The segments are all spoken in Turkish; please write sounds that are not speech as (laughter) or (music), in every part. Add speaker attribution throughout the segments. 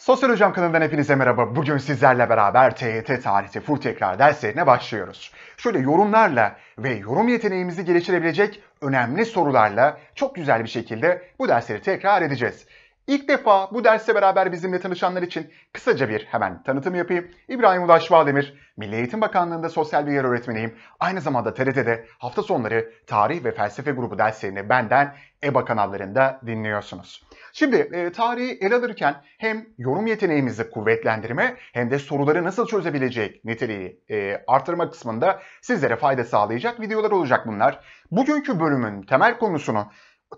Speaker 1: Sosyal Hocam kanalından hepinize merhaba. Bugün sizlerle beraber TYT Tarihte Full Tekrar derslerine başlıyoruz. Şöyle yorumlarla ve yorum yeteneğimizi geliştirebilecek önemli sorularla çok güzel bir şekilde bu dersleri tekrar edeceğiz. İlk defa bu derste beraber bizimle tanışanlar için kısaca bir hemen tanıtım yapayım. İbrahim Ulaş Valdemir, Milli Eğitim Bakanlığı'nda sosyal bilgiler öğretmeniyim. Aynı zamanda TRT'de hafta sonları tarih ve felsefe grubu derslerini benden EBA kanallarında dinliyorsunuz. Şimdi e, tarihi ele alırken hem yorum yeteneğimizi kuvvetlendirme hem de soruları nasıl çözebilecek niteliği e, artırma kısmında sizlere fayda sağlayacak videolar olacak bunlar. Bugünkü bölümün temel konusunu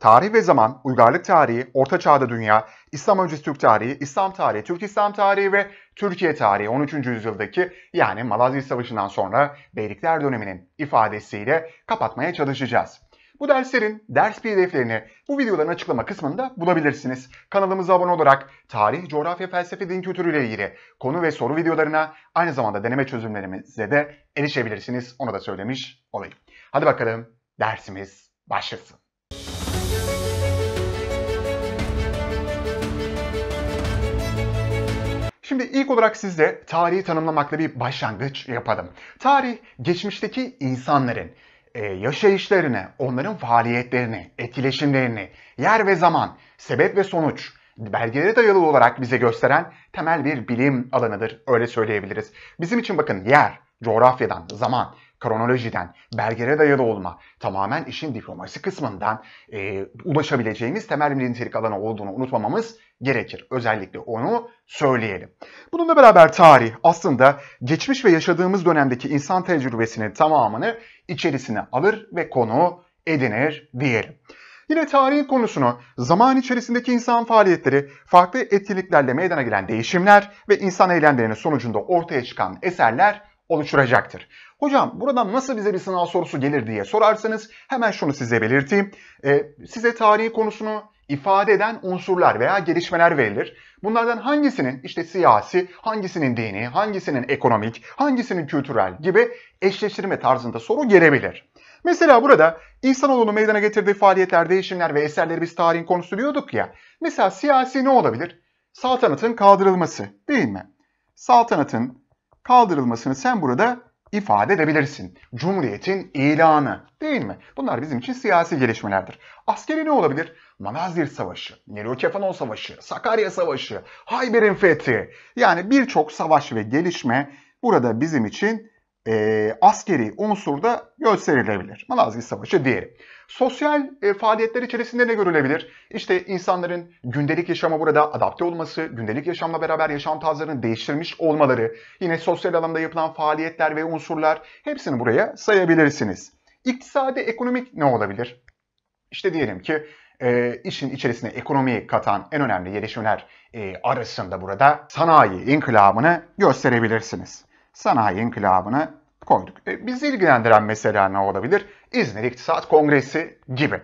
Speaker 1: tarih ve zaman, uygarlık tarihi, Orta Çağ'da dünya, İslam öncesi Türk tarihi, İslam tarihi, Türk İslam tarihi ve Türkiye tarihi 13. yüzyıldaki yani Malazgirt Savaşı'ndan sonra Beylikler döneminin ifadesiyle kapatmaya çalışacağız. Bu derslerin ders pdf'lerini bu videoların açıklama kısmında bulabilirsiniz. Kanalımıza abone olarak tarih, coğrafya, felsefe, din kültürüyle ilgili konu ve soru videolarına aynı zamanda deneme çözümlerimize de erişebilirsiniz. Onu da söylemiş olayım. Hadi bakalım dersimiz başlasın. Şimdi ilk olarak sizde tarihi tanımlamakla bir başlangıç yapalım. Tarih, geçmişteki insanların, e, yaşayışlarını, onların faaliyetlerini, etkileşimlerini, yer ve zaman, sebep ve sonuç, belgelere dayalı olarak bize gösteren temel bir bilim alanıdır. Öyle söyleyebiliriz. Bizim için bakın yer, coğrafyadan, zaman, kronolojiden, belgere dayalı olma, tamamen işin diplomasi kısmından e, ulaşabileceğimiz temel bir nitelik alanı olduğunu unutmamamız gerekir. Özellikle onu söyleyelim. Bununla beraber tarih aslında geçmiş ve yaşadığımız dönemdeki insan tecrübesinin tamamını içerisine alır ve konu edinir diyelim. Yine tarihin konusunu zaman içerisindeki insan faaliyetleri, farklı etkinliklerle meydana gelen değişimler ve insan eylemlerinin sonucunda ortaya çıkan eserler oluşturacaktır. Hocam buradan nasıl bize bir sınav sorusu gelir diye sorarsanız hemen şunu size belirteyim. Ee, size tarihi konusunu ifade eden unsurlar veya gelişmeler verilir. Bunlardan hangisinin işte siyasi, hangisinin dini, hangisinin ekonomik, hangisinin kültürel gibi eşleştirme tarzında soru gelebilir. Mesela burada İhsanoğlu'nun meydana getirdiği faaliyetler, değişimler ve eserleri biz tarihin konusu diyorduk ya. Mesela siyasi ne olabilir? Saltanatın kaldırılması değil mi? Saltanatın kaldırılmasını sen burada ifade edebilirsin. Cumhuriyetin ilanı değil mi? Bunlar bizim için siyasi gelişmelerdir. Askeri ne olabilir? Manazir Savaşı, Nilükefanol Savaşı, Sakarya Savaşı, Hayber'in fethi. Yani birçok savaş ve gelişme burada bizim için e, askeri unsur da gösterilebilir. Malazgirt Savaşı diyelim. Sosyal e, faaliyetler içerisinde ne görülebilir? İşte insanların gündelik yaşama burada adapte olması, gündelik yaşamla beraber yaşam tarzlarını değiştirmiş olmaları, yine sosyal alanda yapılan faaliyetler ve unsurlar hepsini buraya sayabilirsiniz. İktisadi ekonomik ne olabilir? İşte diyelim ki e, işin içerisine ekonomiyi katan en önemli gelişmeler e, arasında burada sanayi inkılabını gösterebilirsiniz sanayi inkılabını koyduk. E, bizi ilgilendiren mesela ne olabilir? İzmir İktisat Kongresi gibi.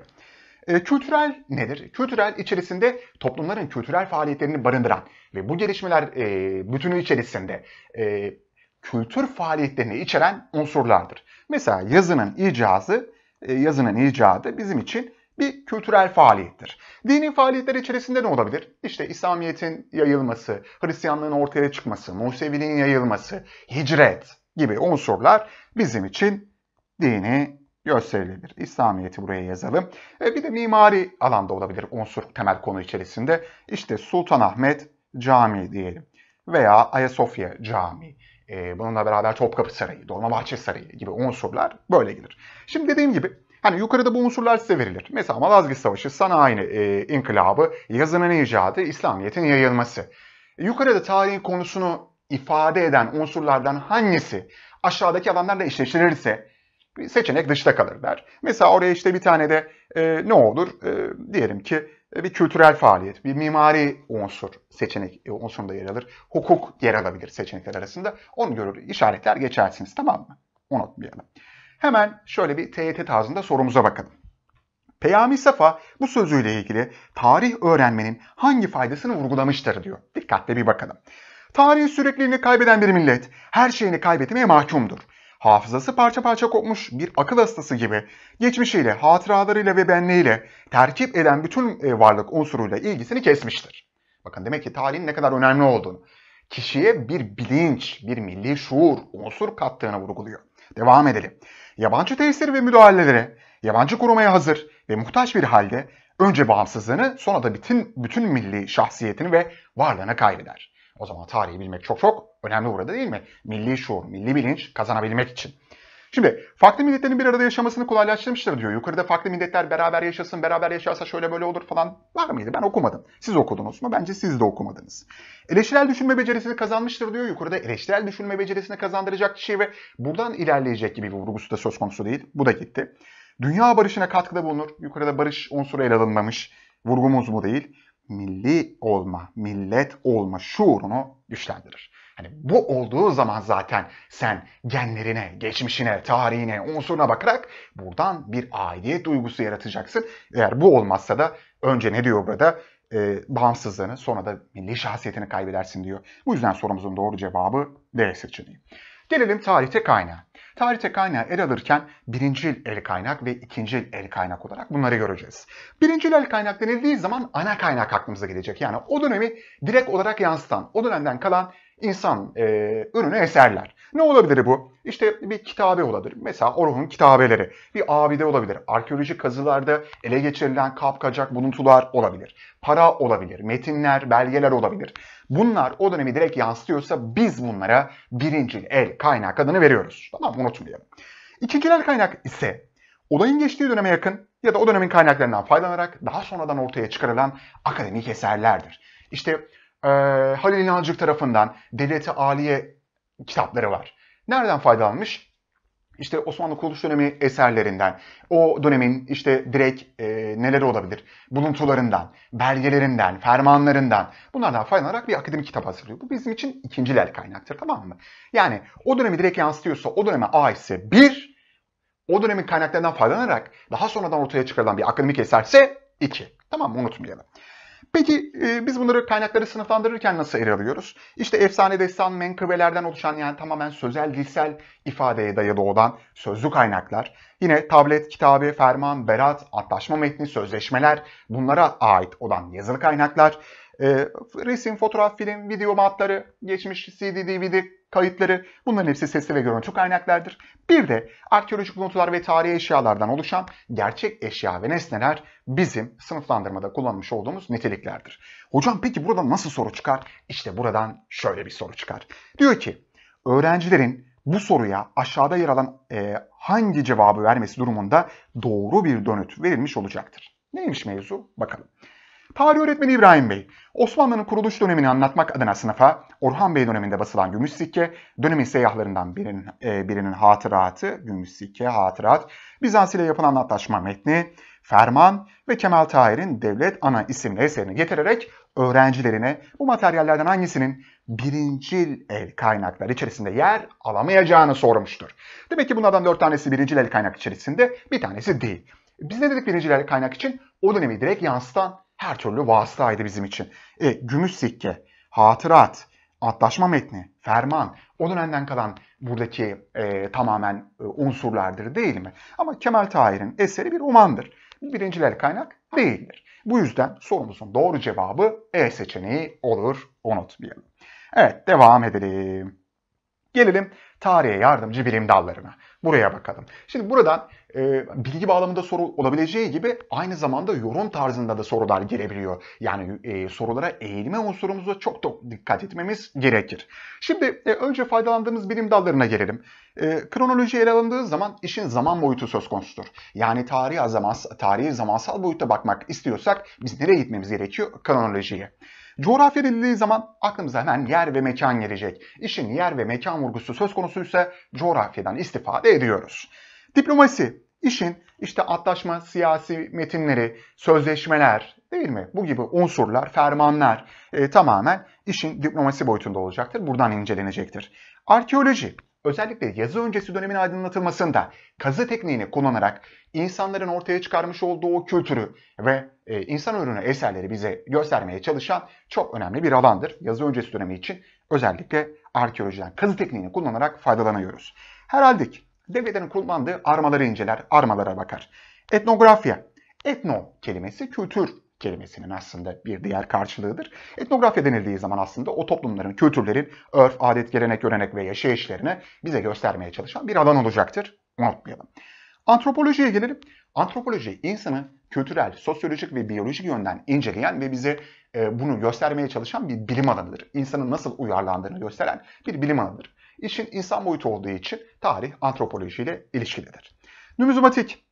Speaker 1: E, kültürel nedir? Kültürel içerisinde toplumların kültürel faaliyetlerini barındıran ve bu gelişmeler e, bütünü içerisinde e, kültür faaliyetlerini içeren unsurlardır. Mesela yazının icazı, e, yazının icadı bizim için bir kültürel faaliyettir. Dini faaliyetler içerisinde ne olabilir? İşte İslamiyet'in yayılması, Hristiyanlığın ortaya çıkması, Museviliğin yayılması, hicret gibi unsurlar bizim için dini gösterilebilir. İslamiyet'i buraya yazalım. Ve bir de mimari alanda olabilir unsur temel konu içerisinde. İşte Sultanahmet Camii diyelim veya Ayasofya Camii. E, bununla beraber Topkapı Sarayı, Dolmabahçe Sarayı gibi unsurlar böyle gelir. Şimdi dediğim gibi Hani yukarıda bu unsurlar size verilir. Mesela Malazgirt Savaşı, sanayi e, inkılabı, yazının icadı, İslamiyet'in yayılması. Yukarıda tarihin konusunu ifade eden unsurlardan hangisi aşağıdaki alanlarla eşleştirilirse bir seçenek dışta kalır der. Mesela oraya işte bir tane de e, ne olur? E, diyelim ki bir kültürel faaliyet, bir mimari unsur seçenek e, unsurunda yer alır. Hukuk yer alabilir seçenekler arasında. Onu görür, işaretler geçersiniz tamam mı? Unutmayalım. Hemen şöyle bir TYT tarzında sorumuza bakalım. Peyami Safa bu sözüyle ilgili tarih öğrenmenin hangi faydasını vurgulamıştır diyor. Dikkatle bir bakalım. Tarihin sürekliliğini kaybeden bir millet her şeyini kaybetmeye mahkumdur. Hafızası parça parça kopmuş bir akıl hastası gibi geçmişiyle, hatıralarıyla ve benliğiyle terkip eden bütün e, varlık unsuruyla ilgisini kesmiştir. Bakın demek ki tarihin ne kadar önemli olduğunu, kişiye bir bilinç, bir milli şuur, unsur kattığını vurguluyor. Devam edelim yabancı tesiri ve müdahalelere, yabancı korumaya hazır ve muhtaç bir halde önce bağımsızlığını sonra da bütün, bütün milli şahsiyetini ve varlığını kaybeder. O zaman tarihi bilmek çok çok önemli burada değil mi? Milli şuur, milli bilinç kazanabilmek için. Şimdi farklı milletlerin bir arada yaşamasını kolaylaştırmıştır diyor. Yukarıda farklı milletler beraber yaşasın, beraber yaşarsa şöyle böyle olur falan var mıydı? Ben okumadım. Siz okudunuz mu? Bence siz de okumadınız. Eleştirel düşünme becerisini kazanmıştır diyor. Yukarıda eleştirel düşünme becerisini kazandıracak kişi ve buradan ilerleyecek gibi bir vurgusu da söz konusu değil. Bu da gitti. Dünya barışına katkıda bulunur. Yukarıda barış unsuru ele alınmamış. Vurgumuz bu değil milli olma, millet olma şuurunu güçlendirir. Hani bu olduğu zaman zaten sen genlerine, geçmişine, tarihine, unsuruna bakarak buradan bir aidiyet duygusu yaratacaksın. Eğer bu olmazsa da önce ne diyor burada? E, bağımsızlığını sonra da milli şahsiyetini kaybedersin diyor. Bu yüzden sorumuzun doğru cevabı D seçeneği. Gelelim tarihte kaynağa. Tarihte kaynağı ele alırken birincil el kaynak ve ikincil el kaynak olarak bunları göreceğiz. Birincil el kaynak denildiği zaman ana kaynak aklımıza gelecek. Yani o dönemi direkt olarak yansıtan, o dönemden kalan insan e, ürünü eserler. Ne olabilir bu? İşte bir kitabe olabilir. Mesela Orhun kitabeleri. Bir abide olabilir. Arkeolojik kazılarda ele geçirilen kapkacak buluntular olabilir. Para olabilir. Metinler, belgeler olabilir. Bunlar o dönemi direkt yansıtıyorsa biz bunlara birincil el kaynak adını veriyoruz. Tamam unutmayalım. İkincil el kaynak ise olayın geçtiği döneme yakın ya da o dönemin kaynaklarından faydalanarak daha sonradan ortaya çıkarılan akademik eserlerdir. İşte e, Halil İnancık tarafından Devleti Aliye kitapları var. Nereden faydalanmış? İşte Osmanlı kuruluş dönemi eserlerinden, o dönemin işte direkt e, neleri olabilir, buluntularından, belgelerinden, fermanlarından bunlardan faydalanarak bir akademik kitap hazırlıyor. Bu bizim için ikinciler kaynaktır tamam mı? Yani o dönemi direkt yansıtıyorsa o döneme a ise bir, o dönemin kaynaklarından faydalanarak daha sonradan ortaya çıkarılan bir akademik eserse iki. Tamam mı? Unutmayalım. Peki e, biz bunları kaynakları sınıflandırırken nasıl ele alıyoruz? İşte efsane destan menkıbelerden oluşan yani tamamen sözel dilsel ifadeye dayalı olan sözlü kaynaklar. Yine tablet, kitabı, ferman, berat, antlaşma metni, sözleşmeler bunlara ait olan yazılı kaynaklar. E, resim, fotoğraf, film, video matları, geçmiş CD, DVD kayıtları bunların hepsi sesli ve görüntü kaynaklardır. Bir de arkeolojik buluntular ve tarihi eşyalardan oluşan gerçek eşya ve nesneler bizim sınıflandırmada kullanmış olduğumuz niteliklerdir. Hocam peki buradan nasıl soru çıkar? İşte buradan şöyle bir soru çıkar. Diyor ki öğrencilerin bu soruya aşağıda yer alan e, hangi cevabı vermesi durumunda doğru bir dönüt verilmiş olacaktır. Neymiş mevzu? Bakalım. Tarih öğretmeni İbrahim Bey, Osmanlı'nın kuruluş dönemini anlatmak adına sınıfa Orhan Bey döneminde basılan Gümüş Sikke, dönemin seyyahlarından birinin, e, birinin hatıratı, Gümüş Sikke, hatırat, Bizans ile yapılan antlaşma metni, Ferman ve Kemal Tahir'in Devlet Ana isimli eserini getirerek öğrencilerine bu materyallerden hangisinin birincil el kaynaklar içerisinde yer alamayacağını sormuştur. Demek ki bunlardan dört tanesi birincil el kaynak içerisinde, bir tanesi değil. Biz ne dedik birincil el kaynak için? O dönemi direkt yansıtan her türlü vasıtaydı bizim için. E, gümüş sikke, hatırat, antlaşma metni, ferman o dönemden kalan buradaki e, tamamen e, unsurlardır değil mi? Ama Kemal Tahir'in eseri bir romandır. Birinciler kaynak değildir. Bu yüzden sorumuzun doğru cevabı E seçeneği olur unutmayalım. Evet devam edelim. Gelelim tarihe yardımcı bilim dallarına. Buraya bakalım. Şimdi buradan e, bilgi bağlamında soru olabileceği gibi aynı zamanda yorum tarzında da sorular girebiliyor. Yani e, sorulara eğilme unsurumuza çok çok dikkat etmemiz gerekir. Şimdi e, önce faydalandığımız bilim dallarına gelelim. E, kronoloji ele alındığı zaman işin zaman boyutu söz konusudur. Yani tarihi, zaman tarihi zamansal boyutta bakmak istiyorsak biz nereye gitmemiz gerekiyor? Kronolojiye. Coğrafya denildiği zaman aklımıza hemen yer ve mekan gelecek. İşin yer ve mekan vurgusu söz konusuysa coğrafyadan istifade ediyoruz. Diplomasi, işin işte atlaşma siyasi metinleri, sözleşmeler değil mi? Bu gibi unsurlar, fermanlar e, tamamen işin diplomasi boyutunda olacaktır. Buradan incelenecektir. Arkeoloji, özellikle yazı öncesi dönemin aydınlatılmasında kazı tekniğini kullanarak insanların ortaya çıkarmış olduğu kültürü ve e, insan ürünü eserleri bize göstermeye çalışan çok önemli bir alandır. Yazı öncesi dönemi için özellikle arkeolojiden kazı tekniğini kullanarak faydalanıyoruz. Heraldik devletlerin kullandığı armaları inceler, armalara bakar. Etnografya. Etno kelimesi kültür kelimesinin aslında bir diğer karşılığıdır. Etnografya denildiği zaman aslında o toplumların, kültürlerin örf, adet, gelenek, görenek ve yaşayışlarını bize göstermeye çalışan bir alan olacaktır. Unutmayalım. Antropolojiye gelelim. Antropoloji insanı kültürel, sosyolojik ve biyolojik yönden inceleyen ve bize e, bunu göstermeye çalışan bir bilim alanıdır. İnsanın nasıl uyarlandığını gösteren bir bilim alanıdır. İşin insan boyutu olduğu için tarih antropolojiyle ilişkilidir. Numizmatik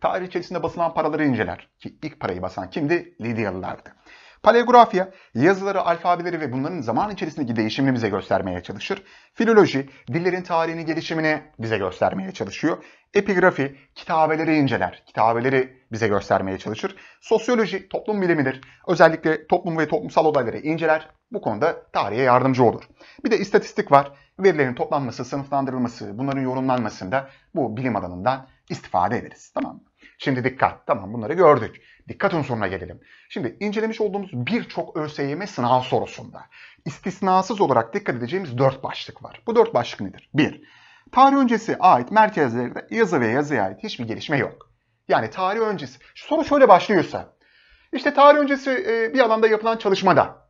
Speaker 1: tarih içerisinde basılan paraları inceler ki ilk parayı basan kimdi? Lidyalılardı. Paleografya, yazıları, alfabeleri ve bunların zaman içerisindeki değişimini bize göstermeye çalışır. Filoloji, dillerin tarihini, gelişimini bize göstermeye çalışıyor. Epigrafi, kitabeleri inceler, kitabeleri bize göstermeye çalışır. Sosyoloji, toplum bilimidir. Özellikle toplum ve toplumsal olayları inceler. Bu konuda tarihe yardımcı olur. Bir de istatistik var. Verilerin toplanması, sınıflandırılması, bunların yorumlanmasında bu bilim alanından istifade ederiz. Tamam mı? Şimdi dikkat. Tamam bunları gördük. Dikkat unsuruna gelelim. Şimdi incelemiş olduğumuz birçok ÖSYM sınav sorusunda istisnasız olarak dikkat edeceğimiz dört başlık var. Bu dört başlık nedir? Bir, Tarih öncesi ait merkezlerde yazı ve yazıya ait hiçbir gelişme yok. Yani tarih öncesi. Şu soru şöyle başlıyorsa. işte tarih öncesi e, bir alanda yapılan çalışmada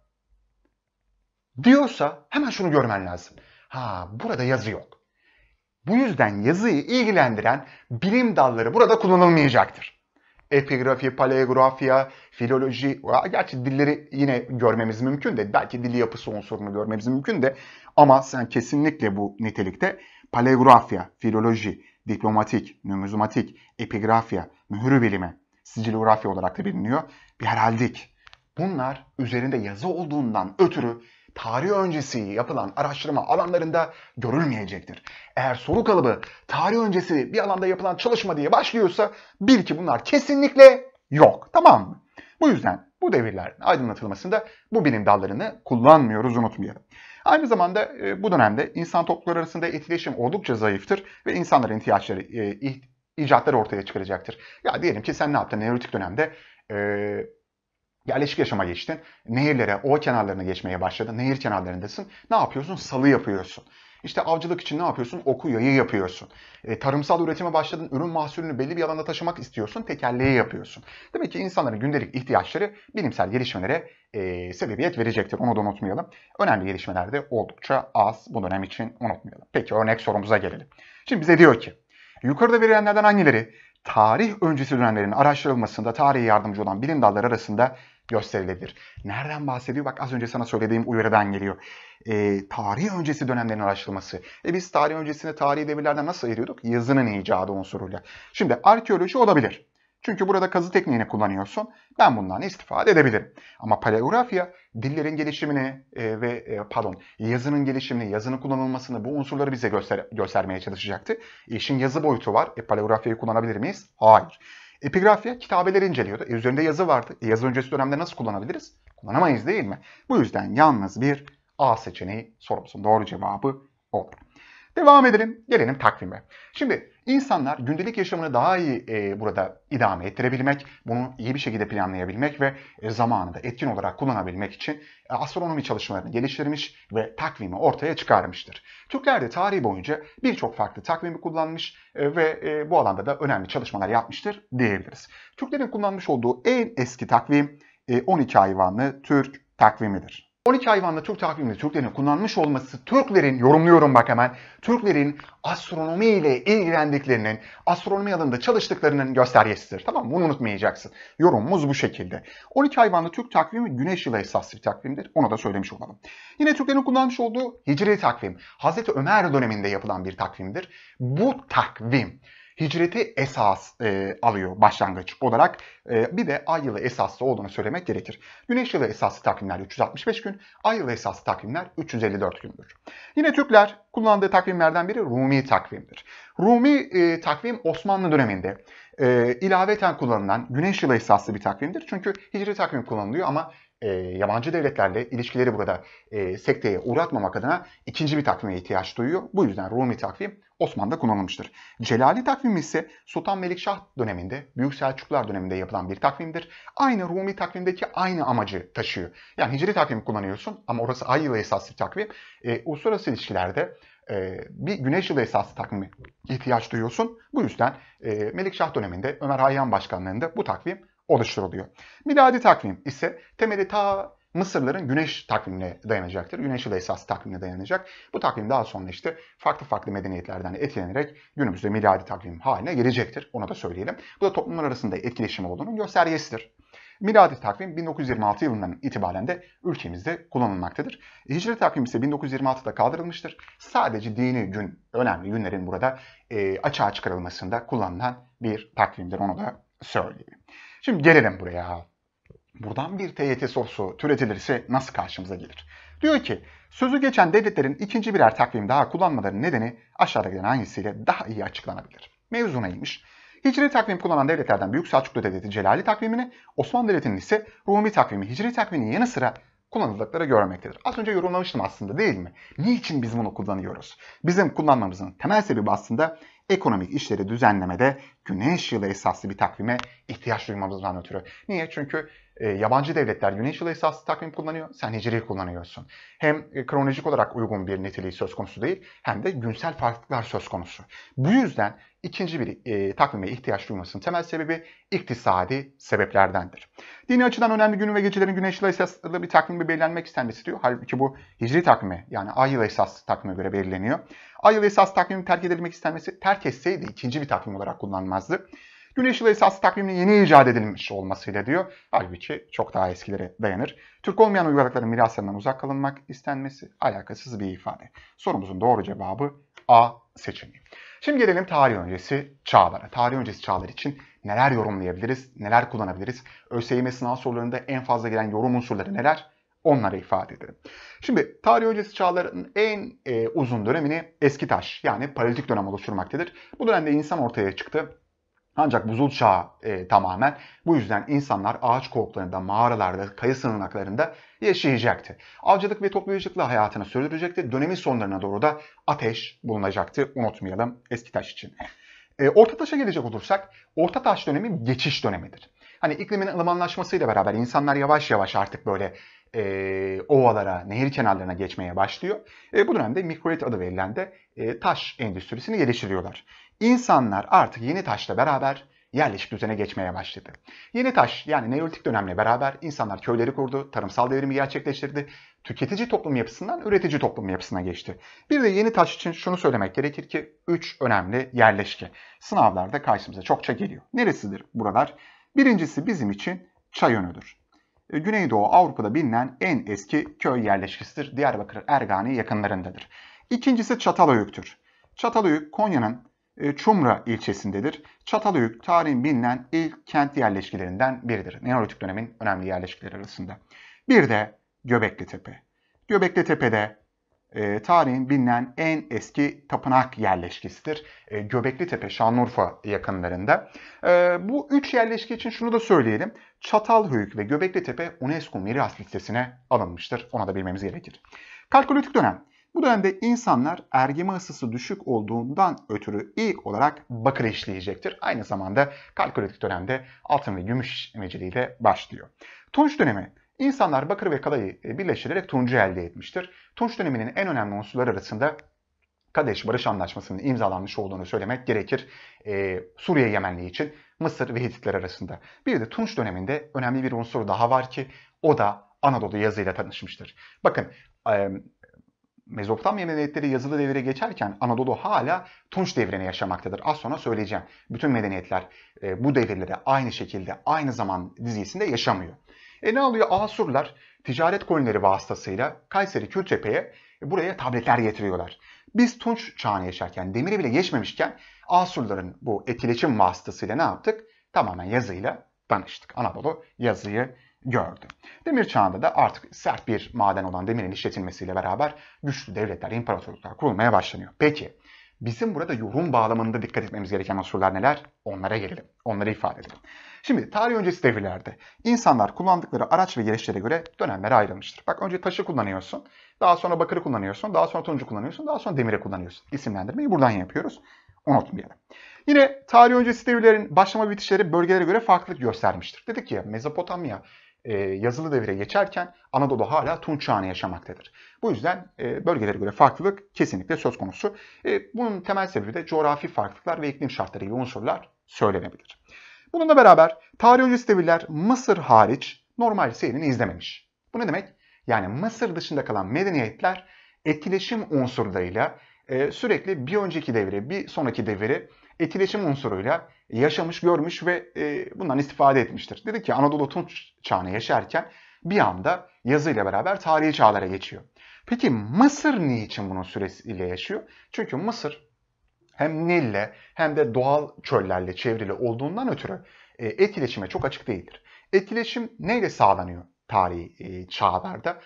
Speaker 1: diyorsa hemen şunu görmen lazım. Ha burada yazı yok. Bu yüzden yazıyı ilgilendiren bilim dalları burada kullanılmayacaktır. Epigrafi, paleografya, filoloji, gerçi dilleri yine görmemiz mümkün de belki dili yapısı unsurunu görmemiz mümkün de ama sen kesinlikle bu nitelikte paleografya, filoloji, diplomatik, numizmatik, epigrafya, mühürü bilimi, sicilografya olarak da biliniyor, bir heraldik. Bunlar üzerinde yazı olduğundan ötürü tarih öncesi yapılan araştırma alanlarında görülmeyecektir. Eğer soru kalıbı tarih öncesi bir alanda yapılan çalışma diye başlıyorsa bil ki bunlar kesinlikle yok. Tamam mı? Bu yüzden bu devirlerin aydınlatılmasında bu bilim dallarını kullanmıyoruz unutmayalım. Aynı zamanda e, bu dönemde insan toplulukları arasında etkileşim oldukça zayıftır ve insanların ihtiyaçları, e, icatları ortaya çıkaracaktır. Ya diyelim ki sen ne yaptın? Neolitik dönemde e, yerleşik yaşama geçtin. Nehirlere, o kenarlarına geçmeye başladın. Nehir kenarlarındasın. Ne yapıyorsun? Salı yapıyorsun. İşte avcılık için ne yapıyorsun? Oku yayı yapıyorsun. E, tarımsal üretime başladın. Ürün mahsulünü belli bir alanda taşımak istiyorsun. Tekerleği yapıyorsun. Demek ki insanların gündelik ihtiyaçları bilimsel gelişmelere e, sebebiyet verecektir. Onu da unutmayalım. Önemli gelişmeler de oldukça az. Bu dönem için unutmayalım. Peki örnek sorumuza gelelim. Şimdi bize diyor ki yukarıda verilenlerden hangileri tarih öncesi dönemlerin araştırılmasında tarihe yardımcı olan bilim dalları arasında gösterilebilir. Nereden bahsediyor? Bak az önce sana söylediğim uyarıdan geliyor. E, tarih öncesi dönemlerin araştırılması. E biz tarih öncesini tarihi devirlerden nasıl ayırıyorduk? Yazının icadı unsuruyla. Şimdi arkeoloji olabilir. Çünkü burada kazı tekniğini kullanıyorsun. Ben bundan istifade edebilirim. Ama paleografya dillerin gelişimini e, ve e, pardon yazının gelişimini, yazının kullanılmasını bu unsurları bize göster göstermeye çalışacaktı. İşin yazı boyutu var. E, paleografyayı kullanabilir miyiz? Hayır. Epigrafya kitabeleri inceliyordu. E, üzerinde yazı vardı. E, yazı öncesi dönemde nasıl kullanabiliriz? Kullanamayız değil mi? Bu yüzden yalnız bir A seçeneği sorumlusun. Doğru cevabı olur. Devam edelim. Gelelim takvime. Şimdi İnsanlar gündelik yaşamını daha iyi e, burada idame ettirebilmek, bunu iyi bir şekilde planlayabilmek ve e, zamanı da etkin olarak kullanabilmek için e, astronomi çalışmalarını geliştirmiş ve takvimi ortaya çıkarmıştır. Türkler de tarihi boyunca birçok farklı takvimi kullanmış e, ve e, bu alanda da önemli çalışmalar yapmıştır diyebiliriz. Türklerin kullanmış olduğu en eski takvim e, 12 hayvanlı Türk takvimidir. 12 hayvanla Türk takviminde Türklerin kullanmış olması Türklerin yorumluyorum bak hemen Türklerin astronomi ile ilgilendiklerinin astronomi alanında çalıştıklarının göstergesidir. Tamam bunu unutmayacaksın. Yorumumuz bu şekilde. 12 hayvanlı Türk takvimi güneş yılı esaslı bir takvimdir. Onu da söylemiş olalım. Yine Türklerin kullanmış olduğu hicri takvim Hazreti Ömer döneminde yapılan bir takvimdir. Bu takvim hicreti esas e, alıyor başlangıç olarak. E, bir de ay yılı esaslı olduğunu söylemek gerekir. Güneş yılı esaslı takvimler 365 gün, ay yılı esaslı takvimler 354 gündür. Yine Türkler kullandığı takvimlerden biri Rumi takvimdir. Rumi e, takvim Osmanlı döneminde e, ilaveten kullanılan güneş yılı esaslı bir takvimdir. Çünkü hicri takvim kullanılıyor ama e, yabancı devletlerle ilişkileri burada e, sekteye uğratmamak adına ikinci bir takvime ihtiyaç duyuyor. Bu yüzden Rumi takvim Osmanlı'da kullanılmıştır. Celali takvimi ise Sultan Melikşah döneminde, Büyük Selçuklular döneminde yapılan bir takvimdir. Aynı Rumi takvimdeki aynı amacı taşıyor. Yani Hicri takvim kullanıyorsun ama orası ay yılı esaslı takvim. E, uluslararası ilişkilerde e, bir güneş yılı esaslı takvimi ihtiyaç duyuyorsun. Bu yüzden e, Melikşah döneminde Ömer Hayyan başkanlığında bu takvim oluşturuluyor. Miladi takvim ise temeli ta Mısırların güneş takvimine dayanacaktır. Güneş yılı esas takvimine dayanacak. Bu takvim daha sonra işte farklı farklı medeniyetlerden etkilenerek günümüzde miladi takvim haline gelecektir. Onu da söyleyelim. Bu da toplumlar arasında etkileşim olduğunun göstergesidir. Miladi takvim 1926 yılından itibaren de ülkemizde kullanılmaktadır. Hicri takvim ise 1926'da kaldırılmıştır. Sadece dini gün, önemli günlerin burada e, açığa çıkarılmasında kullanılan bir takvimdir. Onu da söyleyeyim. Şimdi gelelim buraya. Buradan bir TYT sorusu türetilirse nasıl karşımıza gelir? Diyor ki sözü geçen devletlerin ikinci birer takvim daha kullanmalarının nedeni aşağıdakilerin hangisiyle daha iyi açıklanabilir? Mevzu neymiş? Hicri takvim kullanan devletlerden Büyük Selçuklu Devleti Celali takvimini, Osmanlı Devleti'nin ise Rumi takvimi, Hicri takvimini yanı sıra kullanıldıkları görmektedir. Az önce yorumlamıştım aslında değil mi? Niçin biz bunu kullanıyoruz? Bizim kullanmamızın temel sebebi aslında ekonomik işleri düzenlemede güneş yılı esaslı bir takvime ihtiyaç duymamızdan ötürü. Niye? Çünkü e, yabancı devletler güneş yılı esaslı takvim kullanıyor, sen hicri kullanıyorsun. Hem e, kronolojik olarak uygun bir niteliği söz konusu değil hem de günsel farklılıklar söz konusu. Bu yüzden ikinci bir e, takvime ihtiyaç duymasının temel sebebi iktisadi sebeplerdendir. Dini açıdan önemli günün ve gecelerin güneş yılı esaslı bir takvime belirlenmek istenmesi diyor. Halbuki bu hicri takvime yani ay yılı esaslı takvime göre belirleniyor. Ay yılı esas takvimin terk edilmek istenmesi terk etseydi ikinci bir takvim olarak kullanılmazdı. Güneş yılı esası takviminin yeni icat edilmiş olmasıyla diyor. Halbuki çok daha eskilere dayanır. Türk olmayan uygarlıkların mirasından uzak kalınmak istenmesi alakasız bir ifade. Sorumuzun doğru cevabı A seçeneği. Şimdi gelelim tarih öncesi çağlara. Tarih öncesi çağlar için neler yorumlayabiliriz, neler kullanabiliriz? ÖSYM sınav sorularında en fazla gelen yorum unsurları neler? Onları ifade edelim. Şimdi tarih öncesi çağların en e, uzun dönemini eski taş yani paleolitik dönem oluşturmaktadır. Bu dönemde insan ortaya çıktı. Ancak buzul çağı e, tamamen. Bu yüzden insanlar ağaç kovuklarında, mağaralarda, kayı sığınaklarında yaşayacaktı. Avcılık ve toplayıcılıkla hayatını sürdürecekti. Dönemin sonlarına doğru da ateş bulunacaktı. Unutmayalım eski taş için. E, Orta Taş'a gelecek olursak, Orta Taş dönemi geçiş dönemidir. Hani iklimin ılımanlaşmasıyla beraber insanlar yavaş yavaş artık böyle e, ovalara, nehir kenarlarına geçmeye başlıyor. E, bu dönemde mikrolit adı verilen de e, taş endüstrisini geliştiriyorlar. İnsanlar artık yeni taşla beraber yerleşik düzene geçmeye başladı. Yeni taş yani Neolitik dönemle beraber insanlar köyleri kurdu, tarımsal devrimi gerçekleştirdi. Tüketici toplum yapısından üretici toplum yapısına geçti. Bir de yeni taş için şunu söylemek gerekir ki 3 önemli yerleşke. Sınavlarda karşımıza çokça geliyor. Neresidir buralar? Birincisi bizim için Çayönü'dür. E, Güneydoğu Avrupa'da bilinen en eski köy yerleşkisidir. Diyarbakır Ergani yakınlarındadır. İkincisi Çatalhöyük'tür. Çatalhöyük Konya'nın e, Çumra ilçesindedir. Çatalhöyük tarihin bilinen ilk kent yerleşkelerinden biridir. Neolitik dönemin önemli yerleşkeleri arasında. Bir de Göbekli Tepe. Göbekli Tepe'de e, tarihin bilinen en eski tapınak yerleşkesidir. E, Göbekli Tepe, Şanlıurfa yakınlarında. E, bu üç yerleşke için şunu da söyleyelim. Çatalhöyük ve Göbekli Tepe UNESCO miras listesine alınmıştır. Ona da bilmemiz gerekir. Kalkolitik dönem. Bu dönemde insanlar ergeme ısısı düşük olduğundan ötürü ilk olarak bakır işleyecektir. Aynı zamanda kalkolitik dönemde altın ve gümüş işlemeciliği de başlıyor. Tunç dönemi İnsanlar bakır ve kalayı e, birleştirerek turuncu elde etmiştir. Tunç döneminin en önemli unsurlar arasında Kadeş Barış Anlaşması'nın imzalanmış olduğunu söylemek gerekir. Ee, Suriye Yemenli için Mısır ve Hititler arasında. Bir de Tunç döneminde önemli bir unsur daha var ki o da Anadolu yazıyla tanışmıştır. Bakın Mezopotamya medeniyetleri yazılı devire geçerken Anadolu hala Tunç devrini yaşamaktadır. Az sonra söyleyeceğim. Bütün medeniyetler e, bu devirlere aynı şekilde aynı zaman dizisinde yaşamıyor. E ne alıyor? Asurlar ticaret kolonileri vasıtasıyla Kayseri Kültepe'ye e, buraya tabletler getiriyorlar. Biz Tunç çağını yaşarken, demiri bile geçmemişken Asurların bu etkileşim vasıtasıyla ne yaptık? Tamamen yazıyla tanıştık. Anadolu yazıyı gördü. Demir çağında da artık sert bir maden olan demirin işletilmesiyle beraber güçlü devletler, imparatorluklar kurulmaya başlanıyor. Peki bizim burada yorum bağlamında dikkat etmemiz gereken unsurlar neler? Onlara gelelim, onları ifade edelim. Şimdi tarih öncesi devirlerde insanlar kullandıkları araç ve gereçlere göre dönemlere ayrılmıştır. Bak önce taşı kullanıyorsun, daha sonra bakırı kullanıyorsun, daha sonra tuncu kullanıyorsun, daha sonra demire kullanıyorsun. İsimlendirmeyi buradan yapıyoruz. Unutmayalım. Yine tarih öncesi devirlerin başlama bitişleri bölgelere göre farklılık göstermiştir. Dedik ya Mezopotamya e, yazılı devire geçerken Anadolu hala Tunç çağını yaşamaktadır. Bu yüzden e, bölgelere göre farklılık kesinlikle söz konusu. E, bunun temel sebebi de coğrafi farklılıklar ve iklim şartları gibi unsurlar söylenebilir. Bununla beraber tarih öncesi devirler Mısır hariç normal seyrini izlememiş. Bu ne demek? Yani Mısır dışında kalan medeniyetler etkileşim unsurlarıyla e, sürekli bir önceki devire, bir sonraki devire etkileşim unsuruyla yaşamış, görmüş ve e, bundan istifade etmiştir. Dedi ki Anadolu Tunç çağını yaşarken bir anda yazıyla beraber tarihi çağlara geçiyor. Peki Mısır niçin bunun süresiyle yaşıyor? Çünkü Mısır hem Nil'le hem de doğal çöllerle çevrili olduğundan ötürü e, etkileşime çok açık değildir. Etkileşim neyle sağlanıyor tarihi e, çağlarda?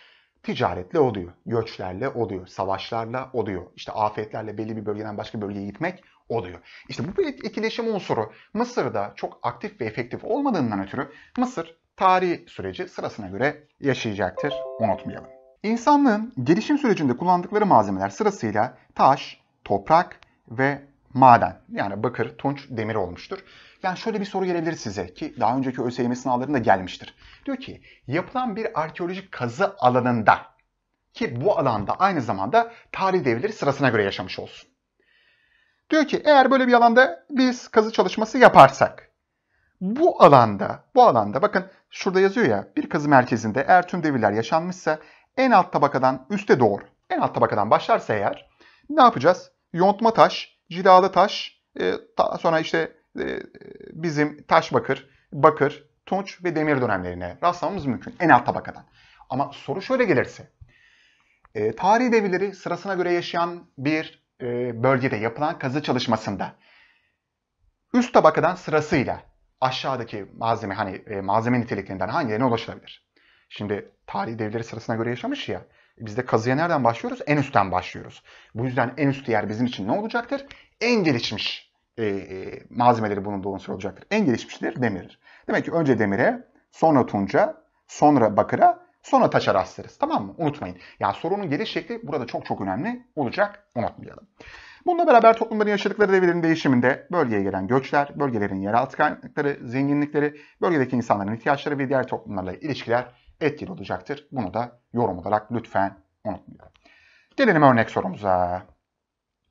Speaker 1: ticaretle oluyor, göçlerle oluyor, savaşlarla oluyor. İşte afetlerle belli bir bölgeden başka bölgeye gitmek oluyor. İşte bu bir etkileşim unsuru Mısır'da çok aktif ve efektif olmadığından ötürü Mısır tarihi süreci sırasına göre yaşayacaktır. Unutmayalım. İnsanlığın gelişim sürecinde kullandıkları malzemeler sırasıyla taş, toprak ve maden yani bakır, tunç, demir olmuştur. Yani şöyle bir soru gelebilir size ki daha önceki ÖSYM sınavlarında gelmiştir. Diyor ki yapılan bir arkeolojik kazı alanında ki bu alanda aynı zamanda tarih devleri sırasına göre yaşamış olsun. Diyor ki eğer böyle bir alanda biz kazı çalışması yaparsak bu alanda, bu alanda bakın şurada yazıyor ya bir kazı merkezinde eğer tüm devirler yaşanmışsa en alt tabakadan üste doğru, en alt tabakadan başlarsa eğer ne yapacağız? Yontma taş, cilalı taş, e, ta, sonra işte e, bizim taş bakır, bakır, tunç ve demir dönemlerine rastlamamız mümkün en alt tabakadan. Ama soru şöyle gelirse, e, tarihi devirleri sırasına göre yaşayan bir e, bölgede yapılan kazı çalışmasında üst tabakadan sırasıyla aşağıdaki malzeme hani e, malzeme niteliklerinden hangilerine ulaşılabilir? Şimdi tarih devleri sırasına göre yaşamış ya. Biz de kazıya nereden başlıyoruz? En üstten başlıyoruz. Bu yüzden en üst yer bizim için ne olacaktır? En gelişmiş e, e, malzemeleri bulunduğu unsur olacaktır. En gelişmiştir demir. Demek ki önce demire, sonra tunca, sonra bakıra, Sonra taşa rastlarız. Tamam mı? Unutmayın. Yani sorunun geliş şekli burada çok çok önemli olacak. Unutmayalım. Bununla beraber toplumların yaşadıkları devirin değişiminde bölgeye gelen göçler, bölgelerin yeraltı kaynakları, zenginlikleri, bölgedeki insanların ihtiyaçları ve diğer toplumlarla ilişkiler etkili olacaktır. Bunu da yorum olarak lütfen unutmayalım. Gelelim örnek sorumuza.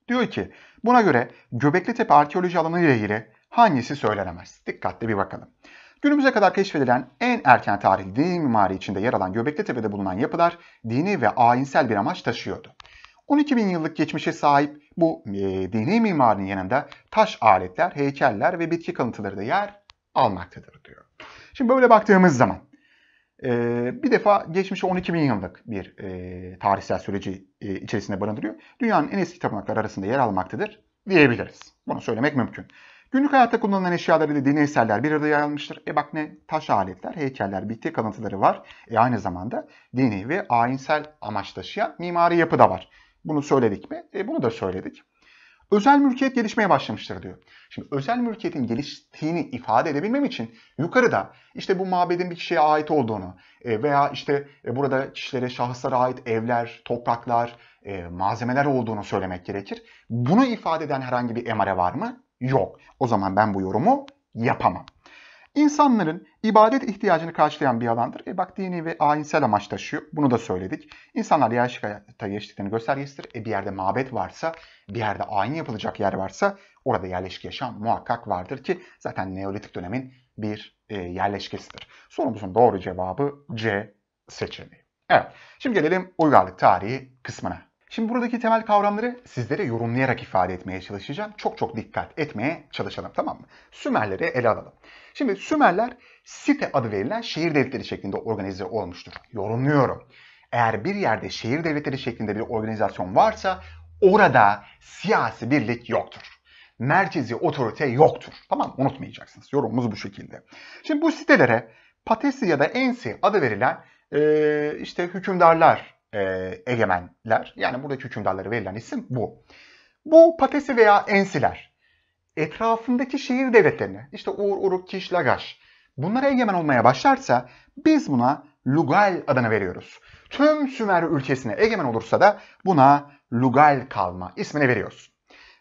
Speaker 1: Diyor ki buna göre Göbekli Tepe arkeoloji alanı ile ilgili hangisi söylenemez? Dikkatli bir bakalım. Günümüze kadar keşfedilen en erken tarihli dini mimari içinde yer alan Göbekli bulunan yapılar dini ve ayinsel bir amaç taşıyordu. 12 bin yıllık geçmişe sahip bu e, dini mimarinin yanında taş aletler, heykeller ve bitki kalıntıları da yer almaktadır diyor. Şimdi böyle baktığımız zaman e, bir defa geçmişe 12 bin yıllık bir e, tarihsel süreci e, içerisinde barındırıyor. Dünyanın en eski tapınakları arasında yer almaktadır diyebiliriz. Bunu söylemek mümkün. Günlük hayatta kullanılan eşyalar ile dini eserler bir arada yer almıştır. E bak ne? Taş aletler, heykeller, bitki kalıntıları var. E aynı zamanda dini ve ayinsel amaç taşıyan mimari yapı da var. Bunu söyledik mi? E bunu da söyledik. Özel mülkiyet gelişmeye başlamıştır diyor. Şimdi özel mülkiyetin geliştiğini ifade edebilmem için yukarıda işte bu mabedin bir kişiye ait olduğunu e veya işte e burada kişilere, şahıslara ait evler, topraklar, e malzemeler olduğunu söylemek gerekir. Bunu ifade eden herhangi bir emare var mı? yok. O zaman ben bu yorumu yapamam. İnsanların ibadet ihtiyacını karşılayan bir alandır. E bak dini ve ahinsel amaç taşıyor. Bunu da söyledik. İnsanlar yerleşik hayata geçtiklerini göstergesidir. E bir yerde mabet varsa, bir yerde ayin yapılacak yer varsa orada yerleşik yaşam muhakkak vardır ki zaten Neolitik dönemin bir e, yerleşkesidir. Sorumuzun doğru cevabı C seçeneği. Evet, şimdi gelelim uygarlık tarihi kısmına. Şimdi buradaki temel kavramları sizlere yorumlayarak ifade etmeye çalışacağım. Çok çok dikkat etmeye çalışalım tamam mı? Sümerleri ele alalım. Şimdi Sümerler site adı verilen şehir devletleri şeklinde organize olmuştur. Yorumluyorum. Eğer bir yerde şehir devletleri şeklinde bir organizasyon varsa orada siyasi birlik yoktur. Merkezi otorite yoktur. Tamam unutmayacaksınız. Yorumumuz bu şekilde. Şimdi bu sitelere Patesi ya da Ensi adı verilen ee, işte hükümdarlar e, egemenler yani buradaki hükümdarlara verilen isim bu. Bu patesi veya ensiler etrafındaki şehir devletlerini, işte Uğur, Uruk, Kiş, Lagaş bunlara egemen olmaya başlarsa biz buna Lugal adını veriyoruz. Tüm Sümer ülkesine egemen olursa da buna Lugal kalma ismini veriyoruz.